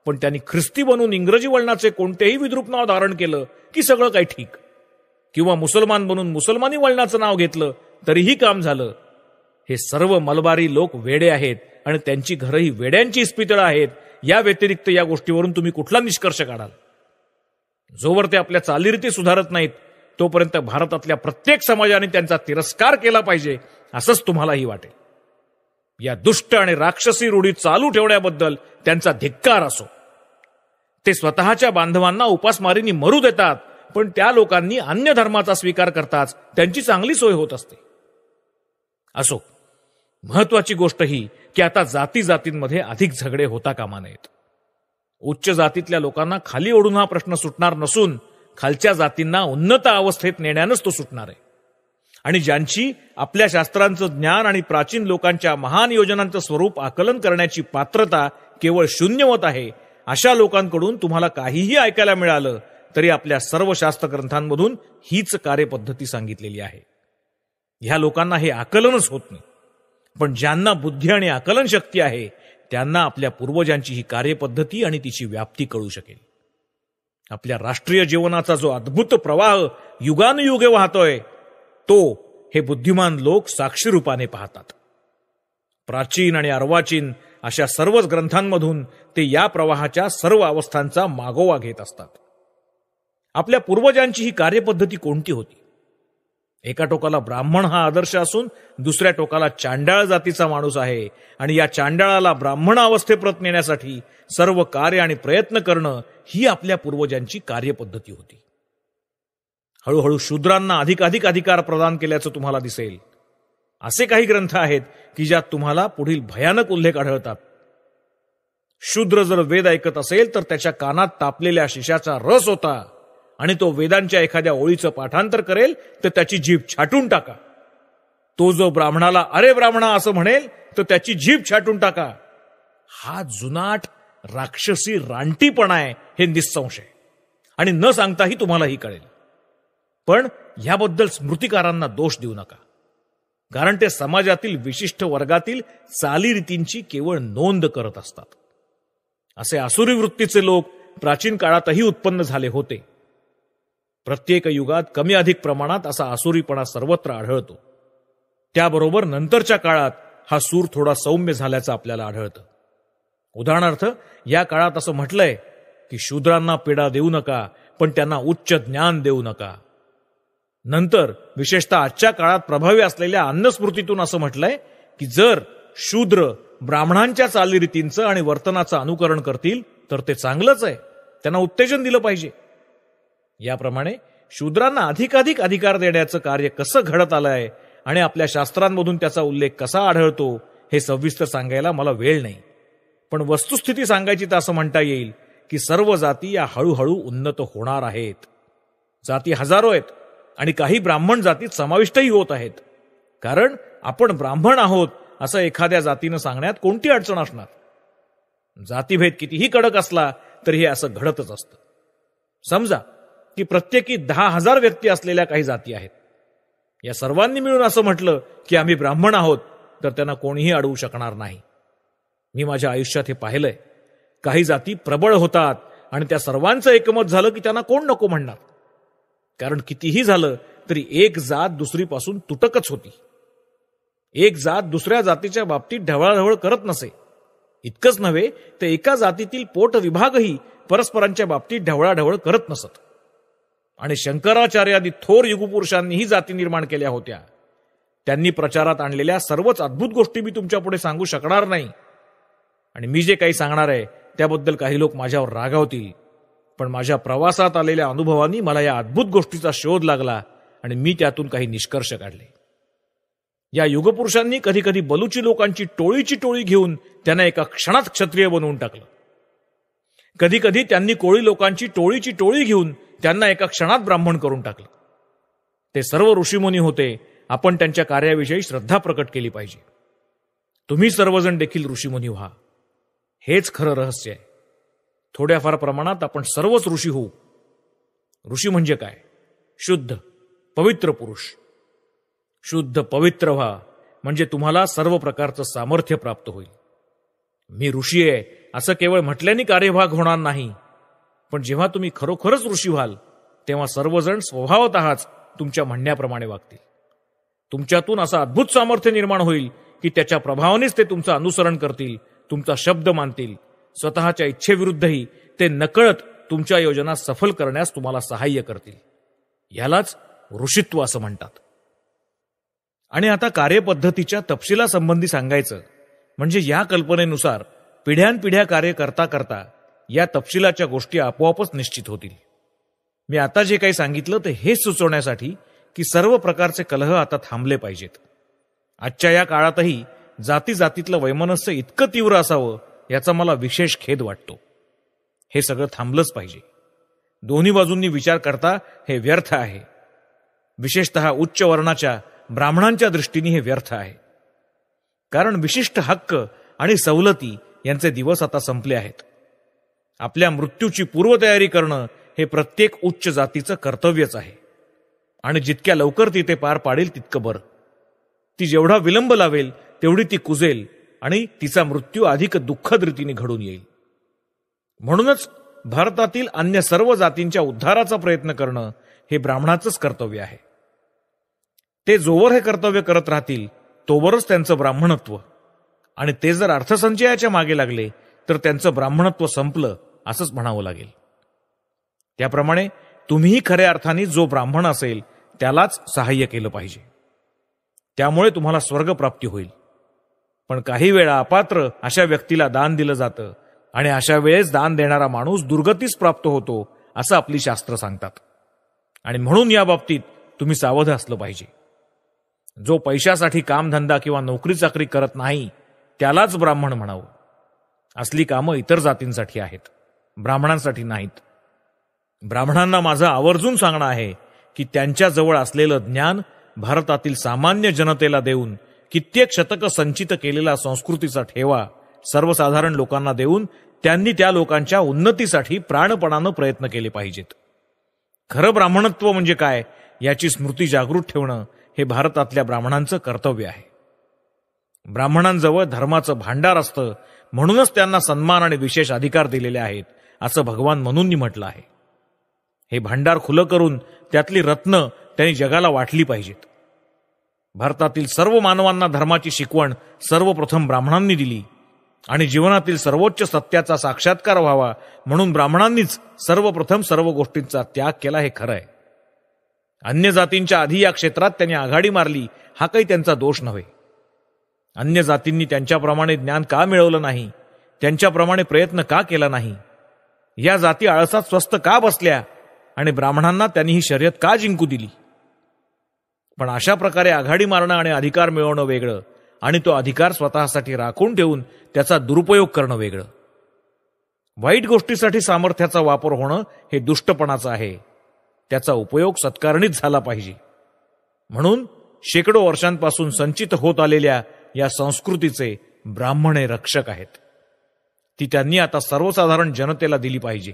पण त्यांनी ख्रिस्ती बनून इंग्रजी वळणाचे कोणतेही विद्रूप नाव धारण केलं की सगळं काही ठीक किंवा मुसलमान बनून मुसलमानी वळणाचं नाव घेतलं तरीही काम झालं हे सर्व मलबारी लोक वेडे आहेत आणि त्यांची घरंही वेड्यांची इस्पितळं आहेत या व्यतिरिक्त या गोष्टीवरून तुम्ही कुठला निष्कर्ष काढाल जोवर ते आपल्या चालीरीती सुधारत नाहीत तोपर्यंत भारतातल्या प्रत्येक समाजाने त्यांचा तिरस्कार केला पाहिजे असंच तुम्हालाही वाटेल या दुष्ट आणि राक्षसी रूढी चालू ठेवण्याबद्दल त्यांचा धिक्कार असो ते स्वतःच्या बांधवांना उपासमारीनी मरू देतात पण त्या लोकांनी अन्य धर्माचा स्वीकार करताच त्यांची चांगली सोय होत असते असो महत्वाची गोष्ट ही की आता जाती जातींमध्ये अधिक झगडे होता कामा नयेत उच्च जातीतल्या लोकांना खाली ओढून हा प्रश्न सुटणार नसून खालच्या जातींना उन्नत अवस्थेत नेण्यानंच तो सुटणार आहे आणि ज्यांची आपल्या शास्त्रांचं ज्ञान आणि प्राचीन लोकांच्या महान योजनांचं स्वरूप आकलन करण्याची पात्रता केवळ शून्यवत आहे अशा लोकांकडून तुम्हाला काहीही ऐकायला मिळालं तरी आपल्या सर्व शास्त्रग्रंथांमधून हीच कार्यपद्धती सांगितलेली आहे ह्या लोकांना हे आकलनच होत नाही पण ज्यांना बुद्धी आणि आकलन शक्ती आहे त्यांना आपल्या पूर्वजांची ही कार्यपद्धती आणि तिची व्याप्ती कळू शकेल आपल्या राष्ट्रीय जीवनाचा जो अद्भुत प्रवाह युगानुयुगे वाहतोय तो हे बुद्धिमान लोक साक्षीरूपाने पाहतात प्राचीन आणि अर्वाचीन अशा सर्वच ग्रंथांमधून ते या प्रवाहाच्या सर्व अवस्थांचा मागोवा घेत असतात आपल्या पूर्वजांची ही कार्यपद्धती कोणती होती एका टोकाला ब्राह्मण हा आदर्श असून दुसऱ्या टोकाला चांडाळ जातीचा माणूस आहे आणि या चांडाळाला ब्राह्मण अवस्थेप्रत नेण्यासाठी सर्व कार्य आणि प्रयत्न करणं ही आपल्या पूर्वजांची कार्यपद्धती होती हळूहळू शूद्रांना अधिकाधिक अधिकार प्रदान केल्याचं तुम्हाला दिसेल असे काही ग्रंथ आहेत की ज्यात तुम्हाला पुढील भयानक उल्लेख आढळतात शूद्र जर वेद ऐकत असेल तर त्याच्या कानात तापलेल्या शिशाचा रस होता आणि तो वेदांच्या एखाद्या ओळीचं पाठांतर करेल तर त्याची जीभ छाटून टाका तो जो ब्राह्मणाला अरे ब्राह्मणा असं म्हणेल तर त्याची जीभ छाटून टाका हा जुनाट राक्षसी रानटीपणा आहे हे निसंशय आणि न सांगताही तुम्हालाही कळेल पण ह्याबद्दल स्मृतिकारांना दोष देऊ नका कारण ते समाजातील विशिष्ट वर्गातील चालीरीतींची केवळ नोंद करत असतात असे असुरी वृत्तीचे लोक प्राचीन काळातही उत्पन्न झाले होते प्रत्येक युगात कमी अधिक प्रमाणात असा आसुरीपणा सर्वत्र आढळतो त्याबरोबर नंतरच्या काळात हा सूर थोडा सौम्य झाल्याचं आपल्याला आढळतं उदाहरणार्थ या काळात असं म्हटलंय की शूद्रांना पीडा देऊ नका पण त्यांना उच्च ज्ञान देऊ नका नंतर विशेषतः आजच्या काळात प्रभावी असलेल्या अन्नस्मृतीतून असं म्हटलंय की जर शूद्र ब्राह्मणांच्या चालीरीतींचं आणि वर्तनाचं अनुकरण करतील तर ते चांगलंच आहे त्यांना उत्तेजन दिलं पाहिजे याप्रमाणे शूद्रांना अधिकाधिक अधिकार देण्याचं कार्य कसं घडत आलंय आणि आपल्या शास्त्रांमधून त्याचा उल्लेख कसा आढळतो हे सविस्तर सांगायला मला वेळ नाही पण वस्तुस्थिती सांगायची तर असं म्हणता येईल की सर्व जाती या हळूहळू उन्नत होणार आहेत जाती हजारो आहेत आणि काही ब्राह्मण जातीत समाविष्टही होत आहेत कारण आपण ब्राह्मण आहोत असं एखाद्या जातीनं सांगण्यात कोणती अडचण असणार जातीभेद कितीही कडक असला तरी हे असं घडतच असतं समजा की प्रत्येकी दहा हजार व्यक्ती असलेल्या काही जाती आहेत या सर्वांनी मिळून असं म्हटलं की आम्ही ब्राह्मण आहोत तर त्यांना कोणीही अडवू शकणार नाही मी माझ्या आयुष्यात हे पाहिलंय काही जाती प्रबळ होतात आणि त्या सर्वांचं एकमत झालं की त्यांना कोण नको म्हणणार कारण कितीही झालं तरी एक जात दुसरीपासून तुटकच होती एक जात दुसऱ्या जातीच्या बाबतीत ढवळाढवळ करत नसे इतकंच नव्हे तर एका जातीतील पोट विभागही परस्परांच्या बाबतीत ढवळाढवळ करत नसत आणि शंकराचार्य आदी थोर युगपुरुषांनीही जाती निर्माण केल्या होत्या त्यांनी प्रचारात आणलेल्या सर्वच अद्भुत गोष्टी मी तुमच्या पुढे सांगू शकणार नाही आणि मी जे काही सांगणार आहे त्याबद्दल काही लोक माझ्यावर रागावतील पण माझ्या प्रवासात आलेल्या अनुभवांनी मला या अद्भुत गोष्टीचा शोध लागला आणि मी त्यातून काही निष्कर्ष काढले या युगपुरुषांनी कधी कधी बलुची लोकांची टोळीची टोळी घेऊन त्यांना एका क्षणात क्षत्रिय बनवून टाकलं कधी कधी त्यांनी कोळी लोकांची टोळीची टोळी घेऊन त्यांना एका क्षणात ब्राह्मण करून टाकलं ते सर्व ऋषीमुनी होते आपण त्यांच्या कार्याविषयी श्रद्धा प्रकट केली पाहिजे तुम्ही सर्वजण देखील ऋषीमुनी व्हा हेच खरं रहस्य आहे थोड्याफार प्रमाणात आपण सर्वच ऋषी होऊ ऋषी म्हणजे काय शुद्ध पवित्र पुरुष शुद्ध पवित्र व्हा म्हणजे तुम्हाला सर्व प्रकारचं सामर्थ्य प्राप्त होईल मी ऋषी आहे असं केवळ म्हटल्याने कार्यभाग होणार नाही पण जेव्हा तुम्ही खरोखरच ऋषी व्हाल तेव्हा सर्वजण स्वभावतःच तुमच्या म्हणण्याप्रमाणे वागतील तुमच्यातून असं अद्भुत सामर्थ्य निर्माण होईल की त्याच्या प्रभावानेच ते तुमचं अनुसरण करतील तुमचा शब्द मानतील स्वतःच्या इच्छेविरुद्धही ते नकळत तुमच्या योजना सफल करण्यास तुम्हाला सहाय्य करतील यालाच ऋषित्व असं म्हणतात आणि आता कार्यपद्धतीच्या तपशिलासंबंधी सांगायचं म्हणजे या कल्पनेनुसार पिढ्यानपिढ्या कार्य करता करता या तपशिलाच्या गोष्टी आपोआपच निश्चित होतील मी आता जे काही सांगितलं ते हेच सुचवण्यासाठी की सर्व प्रकारचे कलह आता थांबले पाहिजेत आजच्या या काळातही जाती जातीतलं वैमनस्य इतकं तीव्र असावं याचा मला विशेष खेद वाटतो हे सगळं थांबलंच पाहिजे दोन्ही बाजूंनी विचार करता हे व्यर्थ आहे विशेषत उच्च वर्णाच्या ब्राह्मणांच्या दृष्टीने हे व्यर्थ आहे कारण विशिष्ट हक्क आणि सवलती यांचे दिवस आता संपले आहेत आपल्या मृत्यूची पूर्वतयारी करणं हे प्रत्येक उच्च जातीचं कर्तव्यच आहे आणि जितक्या लवकर ती ते पार पाडेल तितकं बरं ती जेवढा विलंब लावेल तेवढी ती कुजेल आणि तिचा मृत्यू अधिक दुःखद रीतीने घडून येईल म्हणूनच भारतातील अन्य सर्व जातींच्या उद्धाराचा प्रयत्न करणं हे ब्राह्मणाचंच कर्तव्य आहे ते जोवर हे कर्तव्य करत राहतील तोवरच त्यांचं ब्राह्मणत्व आणि ते जर अर्थसंचयाच्या मागे लागले तर त्यांचं ब्राह्मणत्व संपलं असंच म्हणावं लागेल त्याप्रमाणे तुम्हीही खऱ्या अर्थाने जो ब्राह्मण असेल त्यालाच सहाय्य केलं पाहिजे त्यामुळे तुम्हाला स्वर्गप्राप्ती होईल पण काही वेळा अपात्र अशा व्यक्तीला दान दिलं जातं आणि अशा वेळेस दान देणारा माणूस दुर्गतीच प्राप्त होतो असं आपली शास्त्र सांगतात आणि म्हणून या बाबतीत तुम्ही सावध असलं पाहिजे जो पैशासाठी कामधंदा किंवा नोकरी चाकरी करत नाही त्यालाच ब्राह्मण म्हणावं असली कामं इतर जातींसाठी आहेत ब्राह्मणांसाठी नाहीत ब्राह्मणांना माझं आवर्जून सांगणं आहे की त्यांच्याजवळ असलेलं ज्ञान भारतातील सामान्य जनतेला देऊन कित्येक शतक संचित केलेला संस्कृतीचा ठेवा सर्वसाधारण लोकांना देऊन त्यांनी त्या लोकांच्या उन्नतीसाठी प्राणपणानं प्रयत्न केले पाहिजेत खरं ब्राह्मणत्व म्हणजे काय याची स्मृती जागृत ठेवणं हे भारतातल्या ब्राह्मणांचं कर्तव्य आहे ब्राह्मणांजवळ धर्माचं भांडार असतं म्हणूनच त्यांना सन्मान आणि विशेष अधिकार दिलेले आहेत असं भगवान मनूंनी म्हटलं आहे हे भांडार खुलं करून त्यातली रत्न त्यांनी जगाला वाटली पाहिजेत भारतातील सर्व मानवांना धर्माची शिकवण सर्वप्रथम ब्राह्मणांनी दिली आणि जीवनातील सर्वोच्च सत्याचा साक्षात्कार व्हावा म्हणून ब्राह्मणांनीच सर्वप्रथम सर्व गोष्टींचा त्याग केला हे खरं आहे अन्य जातींच्या आधी या क्षेत्रात त्यांनी आघाडी मारली हा काही त्यांचा दोष नव्हे अन्य जातींनी त्यांच्याप्रमाणे ज्ञान का मिळवलं नाही त्यांच्याप्रमाणे प्रयत्न का केला नाही या जाती आळसात स्वस्त का बसल्या आणि ब्राह्मणांना त्यांनी ही शर्यत का जिंकू दिली पण अशा प्रकारे आघाडी मारणं आणि अधिकार मिळवणं वेगळं आणि तो अधिकार स्वतःसाठी राखून ठेवून त्याचा दुरुपयोग करणं वेगळं वाईट गोष्टीसाठी सामर्थ्याचा वापर होणं हे दुष्टपणाचं आहे त्याचा उपयोग सत्कारणीच झाला पाहिजे म्हणून शेकडो वर्षांपासून संचित होत आलेल्या या संस्कृतीचे ब्राह्मणे रक्षक आहेत ती त्यांनी आता सर्वसाधारण जनतेला दिली पाहिजे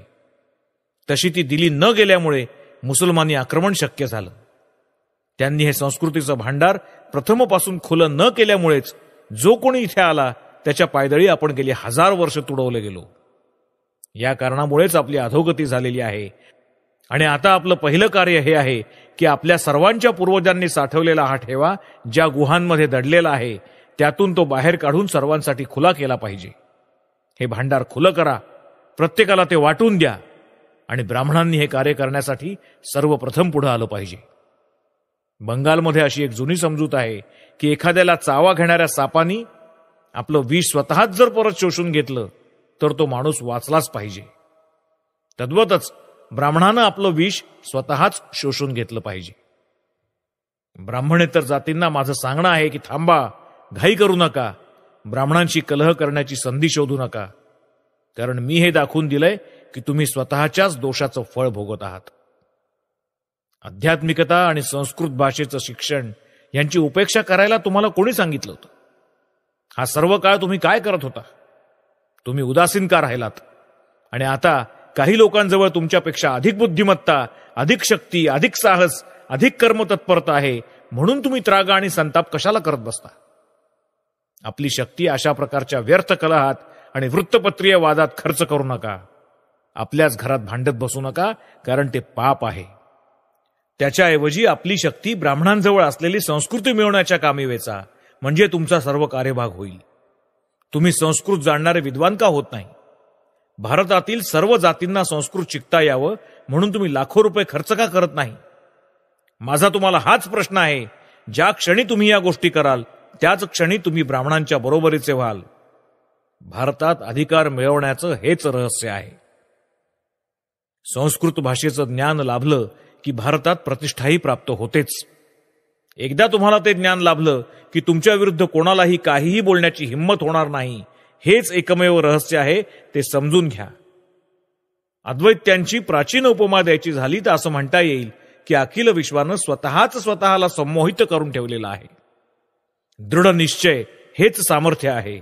तशी ती दिली न गेल्यामुळे मुसलमानी आक्रमण शक्य झालं त्यांनी हे संस्कृतीचं भांडार प्रथमपासून खुलं न केल्यामुळेच जो कोणी इथे आला त्याच्या पायदळी आपण गेली हजार वर्ष तुडवलं गेलो या कारणामुळेच आपली अधोगती झालेली आहे आणि आता आपलं पहिलं कार्य हे आहे की आपल्या सर्वांच्या पूर्वजांनी साठवलेला हा ठेवा ज्या गुहांमध्ये दडलेला आहे त्यातून तो बाहेर काढून सर्वांसाठी खुला केला पाहिजे हे भांडार खुलं करा प्रत्येकाला ते वाटून द्या आणि ब्राह्मणांनी हे कार्य करण्यासाठी सर्वप्रथम पुढं आलं पाहिजे बंगालमध्ये अशी एक जुनी समजूत आहे की एखाद्याला चावा घेणाऱ्या सापानी आपलं विष स्वतःच जर परत शोषून घेतलं तर तो माणूस वाचलाच पाहिजे तद्वतच ब्राह्मणानं आपलं विष स्वतःच शोषून घेतलं पाहिजे ब्राह्मणेतर जातींना माझं सांगणं आहे की थांबा घाई करू नका ब्राह्मणांशी कलह करण्याची संधी शोधू नका कारण मी हे दाखवून दिलंय की तुम्ही स्वतःच्याच दोषाचं फळ भोगत आहात आध्यात्मिकता आणि संस्कृत भाषेचं शिक्षण यांची उपेक्षा करायला तुम्हाला कोणी सांगितलं होतं हा सर्व काळ तुम्ही काय करत होता तुम्ही उदासीन का राहिलात आणि आता काही लोकांजवळ तुमच्यापेक्षा अधिक बुद्धिमत्ता अधिक शक्ती अधिक साहस अधिक कर्मतत्परता आहे म्हणून तुम्ही त्रागा आणि संताप कशाला करत बसता आपली शक्ती अशा प्रकारच्या व्यर्थ कलहात आणि वृत्तपत्रीय वादात खर्च करू नका आपल्याच घरात भांडत बसू नका कारण ते पाप आहे त्याच्याऐवजी आपली शक्ती ब्राह्मणांजवळ असलेली संस्कृती मिळवण्याच्या कामी वेचा म्हणजे तुमचा सर्व कार्यभाग होईल तुम्ही संस्कृत जाणणारे विद्वान का होत नाही भारतातील सर्व जातींना संस्कृत शिकता यावं म्हणून तुम्ही लाखो रुपये खर्च का करत नाही माझा तुम्हाला हाच प्रश्न आहे ज्या क्षणी तुम्ही या गोष्टी कराल त्याच क्षणी तुम्ही ब्राह्मणांच्या बरोबरीचे व्हाल भारतात अधिकार मिळवण्याचं हेच रहस्य आहे संस्कृत भाषेचं ज्ञान लाभलं की भारतात प्रतिष्ठाही प्राप्त होतेच एकदा तुम्हाला ते ज्ञान लाभलं की तुमच्या विरुद्ध कोणालाही काहीही बोलण्याची हिंमत होणार नाही हेच एकमेव रहस्य आहे ते समजून घ्या अद्वैत्यांची प्राचीन उपमा द्यायची झाली तर असं म्हणता येईल की अखिल विश्वानं स्वतःच स्वतःला संमोहित करून ठेवलेलं आहे दृढ निश्चय हेच सामर्थ्य आहे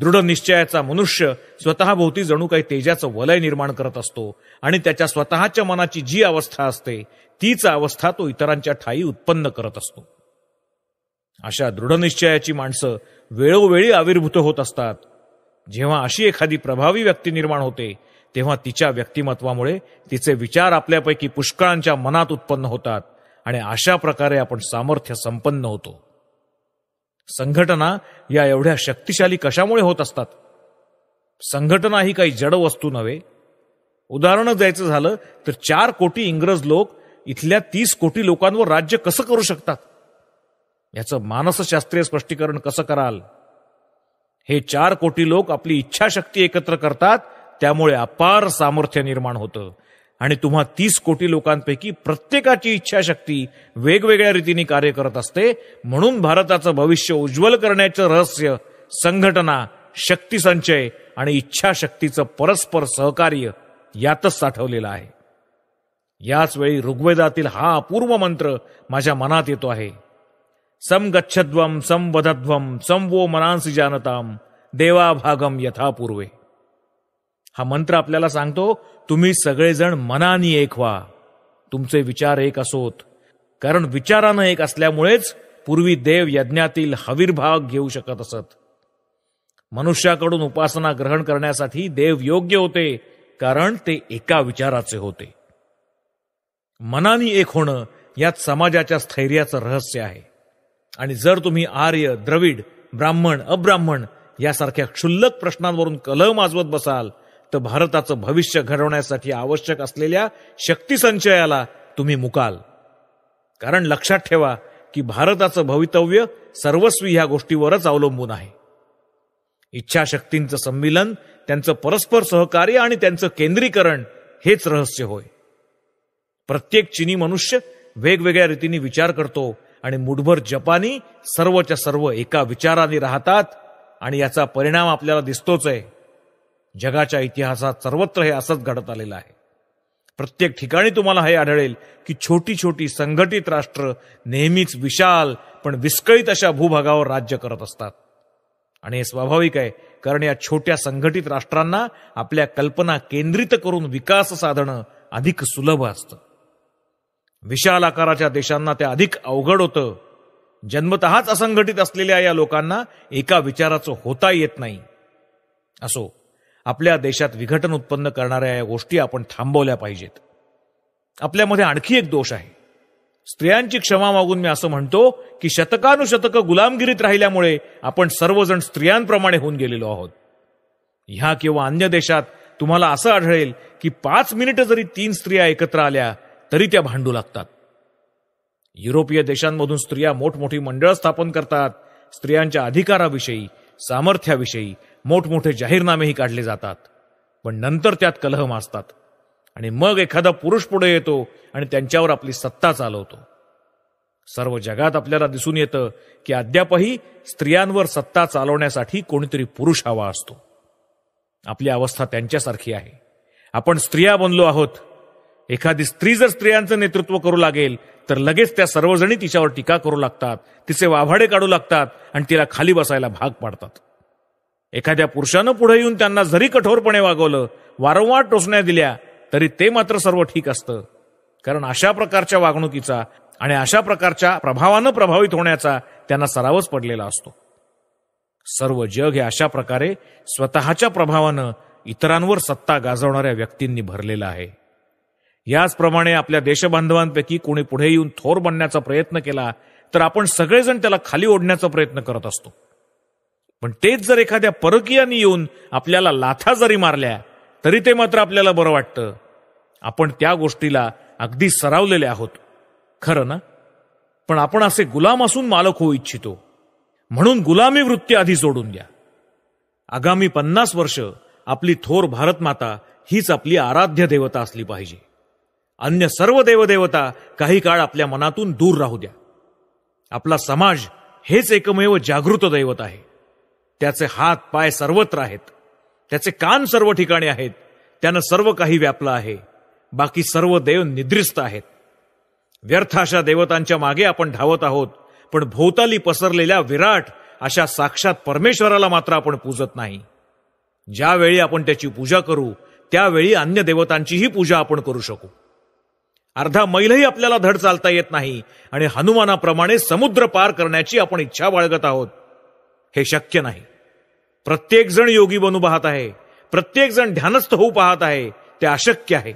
दृढ निश्चयाचा मनुष्य स्वतःभोवती जणू काही तेजाचं वलय निर्माण करत असतो आणि त्याच्या स्वतःच्या मनाची जी अवस्था असते तीच अवस्था तो इतरांच्या ठाई उत्पन्न करत असतो अशा दृढनिश्चयाची माणसं वेळोवेळी आविर्भूत होत असतात जेव्हा अशी एखादी प्रभावी व्यक्ती निर्माण होते तेव्हा तिच्या व्यक्तिमत्वामुळे तिचे विचार आपल्यापैकी पुष्कळांच्या मनात उत्पन्न होतात आणि अशा प्रकारे आपण सामर्थ्य संपन्न होतो संघटना या एवढ्या शक्तिशाली कशामुळे होत असतात संघटना ही काही जड वस्तू नव्हे उदाहरण द्यायचं झालं तर चार कोटी इंग्रज लोक इथल्या तीस कोटी लोकांवर राज्य कसं करू शकतात याचं मानसशास्त्रीय स्पष्टीकरण कसं कराल हे चार कोटी लोक आपली इच्छाशक्ती एकत्र करतात त्यामुळे अपार सामर्थ्य निर्माण होतं आणि तुम्हा तीस कोटी लोकांपैकी प्रत्येकाची इच्छाशक्ती वेगवेगळ्या रीतीने कार्य करत असते म्हणून भारताचं भविष्य उज्ज्वल करण्याचं रहस्य संघटना शक्ती संचय आणि इच्छाशक्तीचं परस्पर सहकार्य यातच साठवलेलं आहे याच वेळी ऋग्वेदातील हा अपूर्व मंत्र माझ्या मनात येतो आहे समगच्छध्वम समवधध्वम सम वो जानताम देवाभागम यथापूर्वे हा मंत्र आपल्याला सांगतो तुम्ही सगळेजण मनानी एक व्हा तुमचे विचार एक असोत कारण विचारानं एक असल्यामुळेच पूर्वी देव यज्ञातील भाग घेऊ शकत असत मनुष्याकडून उपासना ग्रहण करण्यासाठी देव योग्य होते कारण ते एका विचाराचे होते मनानी एक होणं यात समाजाच्या स्थैर्याचं रहस्य आहे आणि जर तुम्ही आर्य द्रविड ब्राह्मण अब्राह्मण यासारख्या क्षुल्लक प्रश्नांवरून कलह माजवत बसाल तर भारताचं भविष्य घडवण्यासाठी आवश्यक असलेल्या शक्ती संचयाला तुम्ही मुकाल कारण लक्षात ठेवा की भारताचं भवितव्य सर्वस्वी ह्या गोष्टीवरच अवलंबून आहे इच्छाशक्तींचं संमिलन त्यांचं परस्पर सहकार्य आणि त्यांचं केंद्रीकरण हेच रहस्य होय प्रत्येक चिनी मनुष्य वेगवेगळ्या रीतीने विचार करतो आणि मुठभर जपानी सर्वच्या सर्व एका विचाराने राहतात आणि याचा परिणाम आपल्याला दिसतोच आहे जगाच्या इतिहासात सर्वत्र हे असंच घडत आलेलं आहे प्रत्येक ठिकाणी तुम्हाला हे आढळेल की छोटी छोटी संघटित राष्ट्र नेहमीच विशाल पण विस्कळीत अशा भूभागावर राज्य करत असतात आणि हे स्वाभाविक आहे कारण या छोट्या संघटित राष्ट्रांना आपल्या कल्पना केंद्रित करून विकास साधणं अधिक सुलभ असतं विशाल आकाराच्या देशांना ते अधिक अवघड होतं जन्मतःच असंघटित असलेल्या या लोकांना एका विचाराचं होता येत नाही असो आपल्या देशात विघटन उत्पन्न करणाऱ्या या गोष्टी आपण थांबवल्या पाहिजेत आपल्यामध्ये आणखी एक दोष आहे स्त्रियांची क्षमा मागून मी असं म्हणतो की शतकानुशतक गुलामगिरीत राहिल्यामुळे आपण सर्वजण स्त्रियांप्रमाणे होऊन गेलेलो आहोत ह्या किंवा अन्य देशात तुम्हाला असं आढळेल की पाच मिनिटं जरी तीन स्त्रिया एकत्र आल्या तरी त्या भांडू लागतात युरोपीय देशांमधून स्त्रिया मोठमोठी मंडळ स्थापन करतात स्त्रियांच्या अधिकाराविषयी सामर्थ्याविषयी मोठमोठे जाहीरनामेही काढले जातात पण नंतर त्यात कलह माजतात आणि मग एखादा पुरुष पुढे येतो आणि त्यांच्यावर आपली सत्ता चालवतो सर्व जगात आपल्याला दिसून येतं की अद्यापही स्त्रियांवर सत्ता चालवण्यासाठी कोणीतरी पुरुष हवा असतो आपली अवस्था त्यांच्यासारखी आहे आपण स्त्रिया बनलो आहोत एखादी स्त्री जर स्त्रियांचं नेतृत्व करू लागेल तर लगेच त्या सर्वजणी तिच्यावर टीका करू लागतात तिचे वाभाडे काढू लागतात आणि तिला खाली बसायला भाग पाडतात एखाद्या पुरुषानं पुढे येऊन त्यांना जरी कठोरपणे वागवलं वारंवार टोचण्या दिल्या तरी ते मात्र सर्व ठीक असतं कारण अशा प्रकारच्या वागणुकीचा आणि अशा प्रकारच्या प्रभावानं प्रभावित होण्याचा त्यांना सरावच पडलेला असतो सर्व जग हे अशा प्रकारे स्वतःच्या प्रभावानं इतरांवर सत्ता गाजवणाऱ्या व्यक्तींनी भरलेला आहे याचप्रमाणे आपल्या देशबांधवांपैकी कोणी पुढे येऊन थोर बनण्याचा प्रयत्न केला तर आपण सगळेजण त्याला खाली ओढण्याचा प्रयत्न करत असतो पण तेच जर एखाद्या परकीयांनी येऊन आपल्याला लाथा जरी मारल्या तरी ते मात्र आपल्याला बरं वाटतं आपण त्या गोष्टीला अगदी सरावलेले आहोत खरं ना पण आपण असे गुलाम असून मालक होऊ इच्छितो म्हणून गुलामी वृत्ती आधी सोडून द्या आगामी पन्नास वर्ष आपली थोर भारतमाता हीच आपली आराध्य देवता असली पाहिजे अन्य सर्व देवदेवता काही काळ आपल्या मनातून दूर राहू द्या आपला समाज हेच एकमेव जागृत दैवत आहे त्याचे हात पाय सर्वत्र आहेत त्याचे कान सर्व ठिकाणी आहेत त्यानं सर्व काही व्यापलं आहे बाकी सर्व देव निद्रिस्त आहेत व्यर्थ अशा देवतांच्या मागे आपण धावत आहोत पण भोवताली पसरलेल्या विराट अशा साक्षात परमेश्वराला मात्र आपण पूजत नाही ज्यावेळी आपण त्याची पूजा करू त्यावेळी अन्य देवतांचीही पूजा आपण करू शकू अर्धा मैलही आपल्याला धड चालता येत नाही आणि हनुमानाप्रमाणे समुद्र पार करण्याची आपण इच्छा बाळगत आहोत हे शक्य नाही प्रत्येकजण योगी बनू पाहत आहे प्रत्येकजण ध्यानस्थ होऊ पाहत आहे ते अशक्य आहे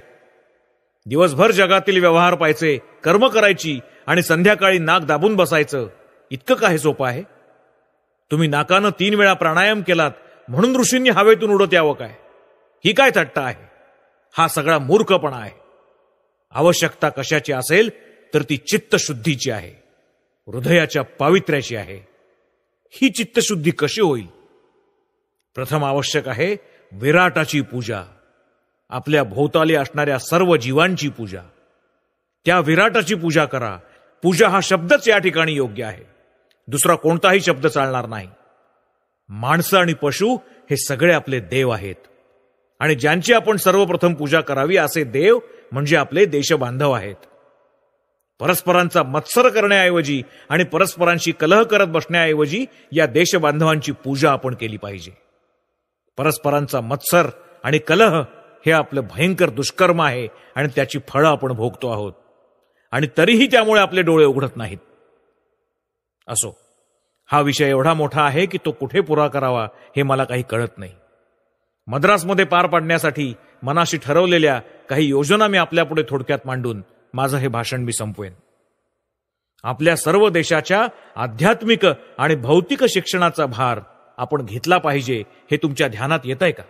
दिवसभर जगातील व्यवहार पाहायचे कर्म करायची आणि संध्याकाळी नाक दाबून बसायचं इतकं काय सोपं आहे तुम्ही नाकानं तीन वेळा प्राणायाम केलात म्हणून ऋषींनी हवेतून उडत यावं काय ही काय थट्टा आहे हा सगळा मूर्खपणा आहे आवश्यकता कशाची असेल तर ती चित्त शुद्धीची आहे हृदयाच्या पावित्र्याची आहे ही चित्तशुद्धी कशी होईल प्रथम आवश्यक आहे विराटाची पूजा आपल्या भोवताली असणाऱ्या सर्व जीवांची पूजा त्या विराटाची पूजा करा पूजा हा शब्दच या ठिकाणी योग्य आहे दुसरा कोणताही शब्द चालणार नाही माणसं आणि पशु हे सगळे आपले देव आहेत आणि ज्यांची आपण सर्वप्रथम पूजा करावी असे देव म्हणजे आपले देशबांधव आहेत परस्परांचा मत्सर करण्याऐवजी आणि परस्परांशी कलह करत बसण्याऐवजी या देशबांधवांची पूजा आपण केली पाहिजे परस्परांचा मत्सर आणि कलह हे आपलं भयंकर दुष्कर्म आहे आणि त्याची फळं आपण भोगतो आहोत आणि तरीही त्यामुळे आपले डोळे उघडत नाहीत असो हा विषय एवढा मोठा आहे की तो कुठे पुरा करावा हे मला काही कळत नाही मद्रासमध्ये पार पाडण्यासाठी मनाशी ठरवलेल्या काही योजना मी आपल्यापुढे थोडक्यात मांडून माझं हे भाषण मी संपवेन आपल्या सर्व देशाच्या आध्यात्मिक आणि भौतिक शिक्षणाचा भार आपण घेतला पाहिजे हे तुमच्या ध्यानात येत आहे का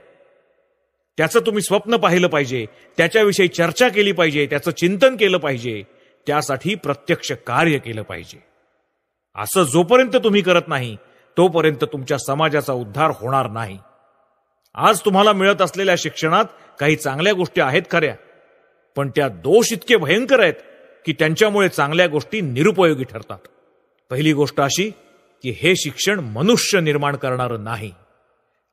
त्याचं तुम्ही स्वप्न पाहिलं पाहिजे त्याच्याविषयी चर्चा केली पाहिजे त्याचं चिंतन केलं पाहिजे त्यासाठी प्रत्यक्ष कार्य केलं पाहिजे असं जोपर्यंत तुम्ही करत नाही तोपर्यंत तुमच्या समाजाचा उद्धार होणार नाही आज तुम्हाला मिळत असलेल्या शिक्षणात काही चांगल्या गोष्टी आहेत खऱ्या पण त्या दोष इतके भयंकर आहेत की त्यांच्यामुळे चांगल्या गोष्टी निरुपयोगी ठरतात पहिली गोष्ट अशी की हे शिक्षण मनुष्य निर्माण करणारं नाही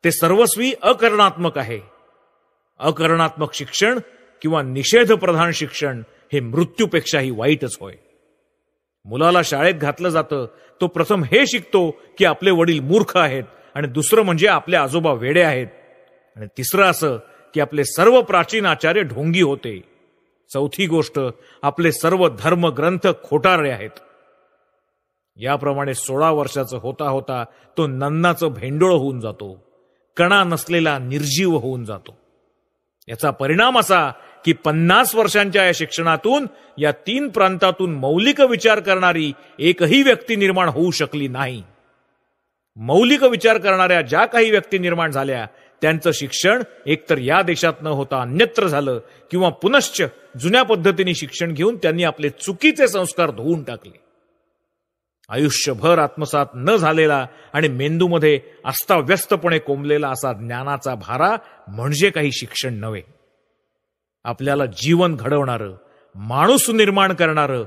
ते सर्वस्वी अकरणात्मक आहे अकरणात्मक शिक्षण किंवा निषेधप्रधान शिक्षण हे मृत्यूपेक्षाही वाईटच होय मुलाला शाळेत घातलं जातं तो प्रथम हे शिकतो की आपले वडील मूर्ख आहेत आणि दुसरं म्हणजे आपले आजोबा वेडे आहेत आणि तिसरं असं की आपले सर्व प्राचीन आचार्य ढोंगी होते चौथी गोष्ट आपले सर्व धर्म ग्रंथ खोटारे आहेत याप्रमाणे सोळा वर्षाचं होता होता तो नन्नाचं भेंडोळ होऊन जातो कणा नसलेला निर्जीव होऊन जातो याचा परिणाम असा की पन्नास वर्षांच्या या शिक्षणातून या तीन प्रांतातून मौलिक विचार करणारी एकही व्यक्ती निर्माण होऊ शकली नाही मौलिक विचार करणाऱ्या ज्या काही व्यक्ती निर्माण झाल्या त्यांचं शिक्षण एकतर या देशात न होता अन्यत्र झालं किंवा पुनश्च जुन्या पद्धतीने शिक्षण घेऊन त्यांनी आपले चुकीचे संस्कार धुवून टाकले आयुष्यभर आत्मसात न झालेला आणि मेंदूमध्ये अस्ताव्यस्तपणे कोंबलेला असा ज्ञानाचा भारा म्हणजे काही शिक्षण नव्हे आपल्याला जीवन घडवणारं माणूस निर्माण करणारं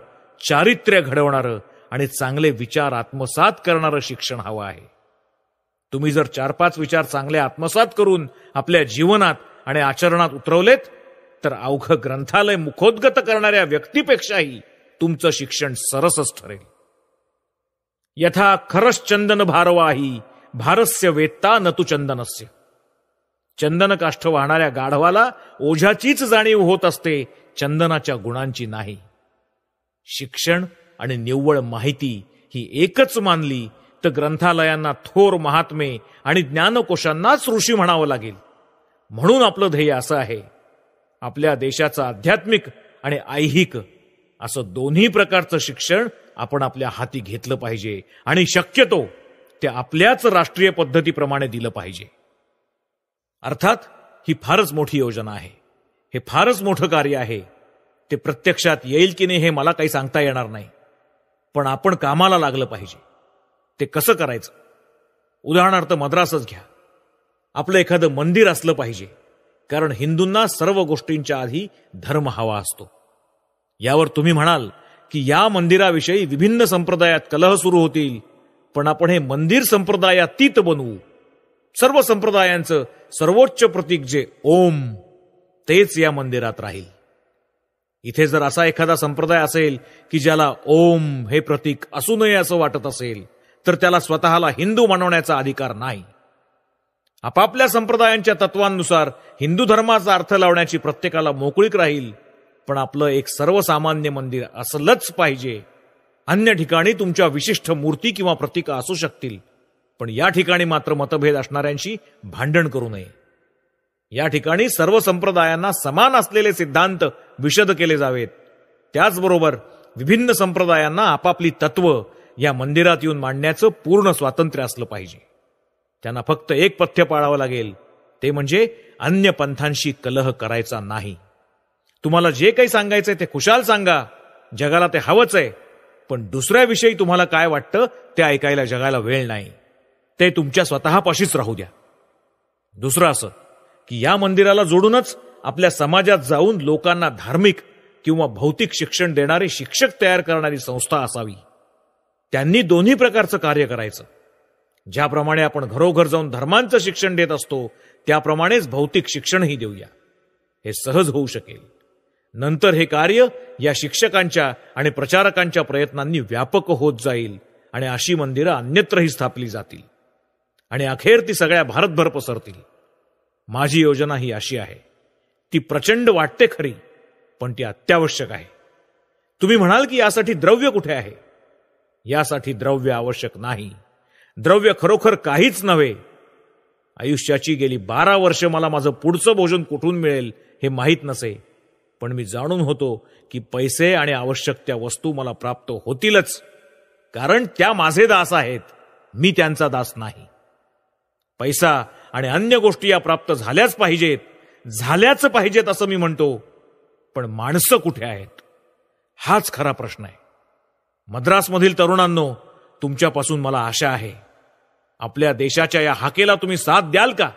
चारित्र्य घडवणारं आणि चांगले विचार आत्मसात करणारं शिक्षण हवं आहे तुम्ही जर चार पाच विचार चांगले आत्मसात करून आपल्या जीवनात आणि आचरणात उतरवलेत तर अवघ ग्रंथालय मुखोद्गत करणाऱ्या व्यक्तीपेक्षाही तुमचं शिक्षण सरसच ठरेल यथा खरच चंदन भारवाही भारस्य वेत्ता न तू चंदनस्य चंदन काष्ठ वाहणाऱ्या गाढवाला ओझ्याचीच जाणीव होत असते चंदनाच्या गुणांची नाही शिक्षण आणि निव्वळ माहिती ही एकच मानली तर ग्रंथालयांना थोर महात्मे आणि ज्ञानकोशांनाच ऋषी म्हणावं लागेल म्हणून आपलं ध्येय असं आहे आपल्या देशाचं आध्यात्मिक आणि ऐहिक असं दोन्ही प्रकारचं शिक्षण आपण आपल्या हाती घेतलं पाहिजे आणि शक्यतो ते आपल्याच राष्ट्रीय पद्धतीप्रमाणे दिलं पाहिजे अर्थात ही फारच मोठी योजना आहे हे फारच मोठं कार्य आहे ते प्रत्यक्षात येईल की नाही हे मला काही सांगता येणार नाही पण आपण कामाला लागलं पाहिजे ते कसं करायचं उदाहरणार्थ मद्रासच घ्या आपलं एखादं मंदिर असलं पाहिजे कारण हिंदूंना सर्व गोष्टींच्या आधी धर्म हवा असतो यावर तुम्ही म्हणाल की या मंदिराविषयी विभिन्न संप्रदायात कलह सुरू होतील पण आपण हे मंदिर संप्रदायातीत बनवू सर्व संप्रदायांचं सर्वोच्च प्रतीक जे ओम तेच या मंदिरात राहील इथे जर असा एखादा संप्रदाय असेल की ज्याला ओम हे प्रतीक असू नये असं वाटत असेल तर त्याला स्वतःला हिंदू म्हणवण्याचा अधिकार नाही आपापल्या संप्रदायांच्या तत्वांनुसार हिंदू धर्माचा अर्थ लावण्याची प्रत्येकाला मोकळीक राहील पण आपलं एक सर्वसामान्य मंदिर असलंच पाहिजे अन्य ठिकाणी तुमच्या विशिष्ट मूर्ती किंवा प्रतीक असू शकतील पण या ठिकाणी मात्र मतभेद असणाऱ्यांशी भांडण करू नये या ठिकाणी सर्व संप्रदायांना समान असलेले सिद्धांत विशद केले जावेत त्याचबरोबर विभिन्न संप्रदायांना आपापली तत्व या मंदिरात येऊन मांडण्याचं पूर्ण स्वातंत्र्य असलं पाहिजे त्यांना फक्त एक पथ्य पाळावं लागेल ते म्हणजे अन्य पंथांशी कलह करायचा नाही तुम्हाला जे काही सांगायचंय ते खुशाल सांगा जगाला ते हवंच आहे पण दुसऱ्याविषयी तुम्हाला काय वाटतं ते ऐकायला जगायला वेळ नाही ते तुमच्या स्वतःपाशीच राहू द्या दुसरं असं की या मंदिराला जोडूनच आपल्या समाजात जाऊन लोकांना धार्मिक किंवा भौतिक शिक्षण देणारे शिक्षक तयार करणारी संस्था असावी त्यांनी दोन्ही प्रकारचं कार्य करायचं ज्याप्रमाणे आपण घरोघर जाऊन धर्मांचं शिक्षण देत असतो त्याप्रमाणेच भौतिक शिक्षणही देऊया हे सहज होऊ शकेल नंतर हे कार्य या शिक्षकांच्या आणि प्रचारकांच्या प्रयत्नांनी व्यापक होत जाईल आणि अशी मंदिरं अन्यत्रही स्थापली जातील आणि अखेर ती सगळ्या भारतभर पसरतील माझी योजना ही अशी आहे ती प्रचंड वाटते खरी पण ती अत्यावश्यक आहे तुम्ही म्हणाल की यासाठी द्रव्य कुठे आहे यासाठी द्रव्य आवश्यक नाही द्रव्य खरोखर काहीच नव्हे आयुष्याची गेली बारा वर्ष मला माझं पुढचं भोजन कुठून मिळेल हे माहीत नसे पण मी जाणून होतो की पैसे आणि आवश्यक त्या वस्तू मला प्राप्त होतीलच कारण त्या माझे दास आहेत मी त्यांचा दास नाही पैसा आणि अन्य गोष्टी या प्राप्त झाल्याच पाहिजेत झाल्याच पाहिजेत असं मी म्हणतो पण माणसं कुठे आहेत हाच खरा प्रश्न आहे मद्रासमधील तरुणांनो तुमच्यापासून मला आशा आहे आपल्या देशाच्या या हाकेला तुम्ही साथ द्याल का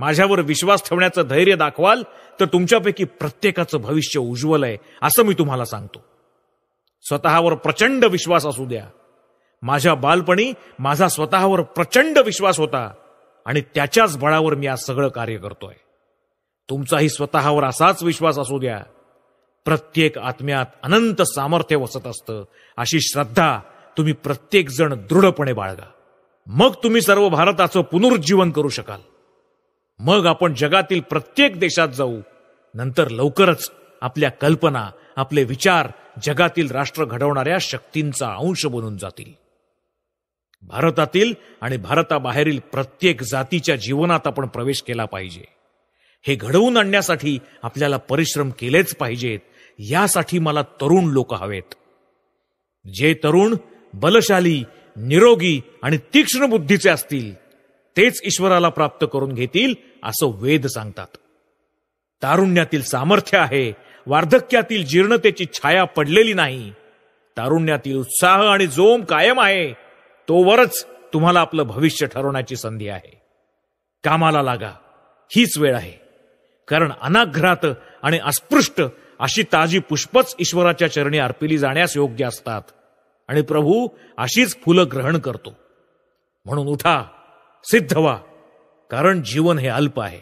माझ्यावर विश्वास ठेवण्याचं धैर्य दाखवाल तर तुमच्यापैकी प्रत्येकाचं भविष्य उज्ज्वल आहे असं मी तुम्हाला सांगतो स्वतःवर प्रचंड विश्वास असू द्या माझ्या बालपणी माझा स्वतःवर प्रचंड विश्वास होता आणि त्याच्याच बळावर मी आज सगळं कार्य करतोय तुमचाही स्वतःवर असाच विश्वास असू द्या प्रत्येक आत्म्यात अनंत सामर्थ्य वसत असतं अशी श्रद्धा तुम्ही प्रत्येक जण दृढपणे बाळगा मग तुम्ही सर्व भारताचं पुनरुज्जीवन करू शकाल मग आपण जगातील प्रत्येक देशात जाऊ नंतर लवकरच आपल्या कल्पना आपले विचार जगातील राष्ट्र घडवणाऱ्या शक्तींचा अंश बनून जातील भारतातील आणि भारताबाहेरील प्रत्येक जातीच्या जीवनात आपण प्रवेश केला पाहिजे हे घडवून आणण्यासाठी आपल्याला परिश्रम केलेच पाहिजेत यासाठी मला तरुण लोक हवेत जे तरुण बलशाली निरोगी आणि तीक्ष्ण बुद्धीचे असतील तेच ईश्वराला प्राप्त करून घेतील असं वेद सांगतात तारुण्यातील सामर्थ्य आहे वार्धक्यातील जीर्णतेची छाया पडलेली नाही तारुण्यातील उत्साह आणि जोम कायम आहे तोवरच तुम्हाला आपलं भविष्य ठरवण्याची संधी आहे कामाला लागा हीच वेळ आहे कारण अनाघ्रात आणि अस्पृष्ट अशी ताजी पुष्पच ईश्वराच्या चरणी अर्पिली जाण्यास योग्य असतात आणि प्रभू अशीच फुलं ग्रहण करतो म्हणून उठा सिद्ध व्हा कारण जीवन हे अल्प आहे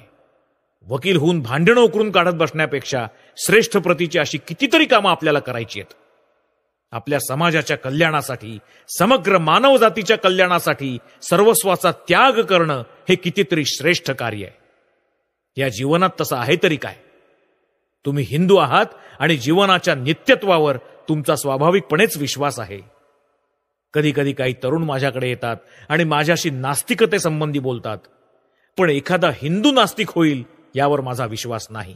वकील होऊन भांडणं उकरून काढत बसण्यापेक्षा श्रेष्ठ प्रतीची अशी कितीतरी कामं आपल्याला करायची आहेत आपल्या समाजाच्या कल्याणासाठी समग्र मानवजातीच्या कल्याणासाठी सर्वस्वाचा त्याग करणं हे कितीतरी श्रेष्ठ कार्य आहे या जीवनात तसं आहे तरी काय तुम्ही हिंदू आहात आणि जीवनाच्या नित्यत्वावर तुमचा स्वाभाविकपणेच विश्वास आहे कधी कधी काही तरुण माझ्याकडे येतात आणि माझ्याशी नास्तिकते संबंधी बोलतात पण एखादा हिंदू नास्तिक होईल यावर माझा विश्वास नाही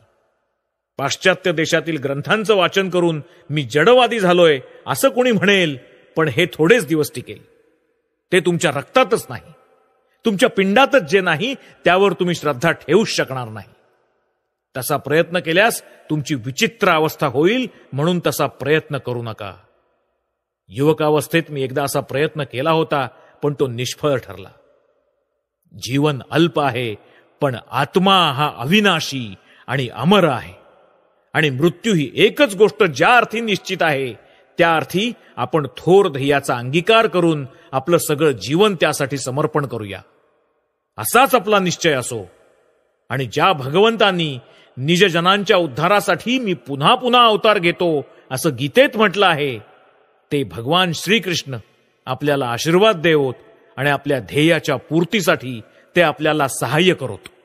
पाश्चात्य देशातील ग्रंथांचं वाचन करून मी जडवादी झालोय असं कोणी म्हणेल पण हे थोडेच दिवस टिकेल ते तुमच्या रक्तातच नाही तुमच्या पिंडातच जे नाही त्यावर तुम्ही श्रद्धा ठेवूच शकणार नाही तसा प्रयत्न केल्यास तुमची विचित्र अवस्था होईल म्हणून तसा प्रयत्न करू नका युवकावस्थेत मी एकदा असा प्रयत्न केला होता पण तो निष्फळ ठरला जीवन अल्प आहे पण आत्मा हा अविनाशी आणि अमर आहे आणि मृत्यू ही एकच गोष्ट ज्या अर्थी निश्चित आहे त्या अर्थी आपण थोर ध्येयाचा अंगीकार करून आपलं सगळं जीवन त्यासाठी समर्पण करूया असाच आपला निश्चय असो आणि ज्या भगवंतांनी निजजनांच्या उद्धारासाठी मी पुन्हा पुन्हा अवतार घेतो असं गीतेत म्हटलं आहे ते भगवान श्रीकृष्ण आपल्याला आशीर्वाद देवत आणि आपल्या ध्येयाच्या पूर्तीसाठी ते आपल्याला सहाय्य करोत।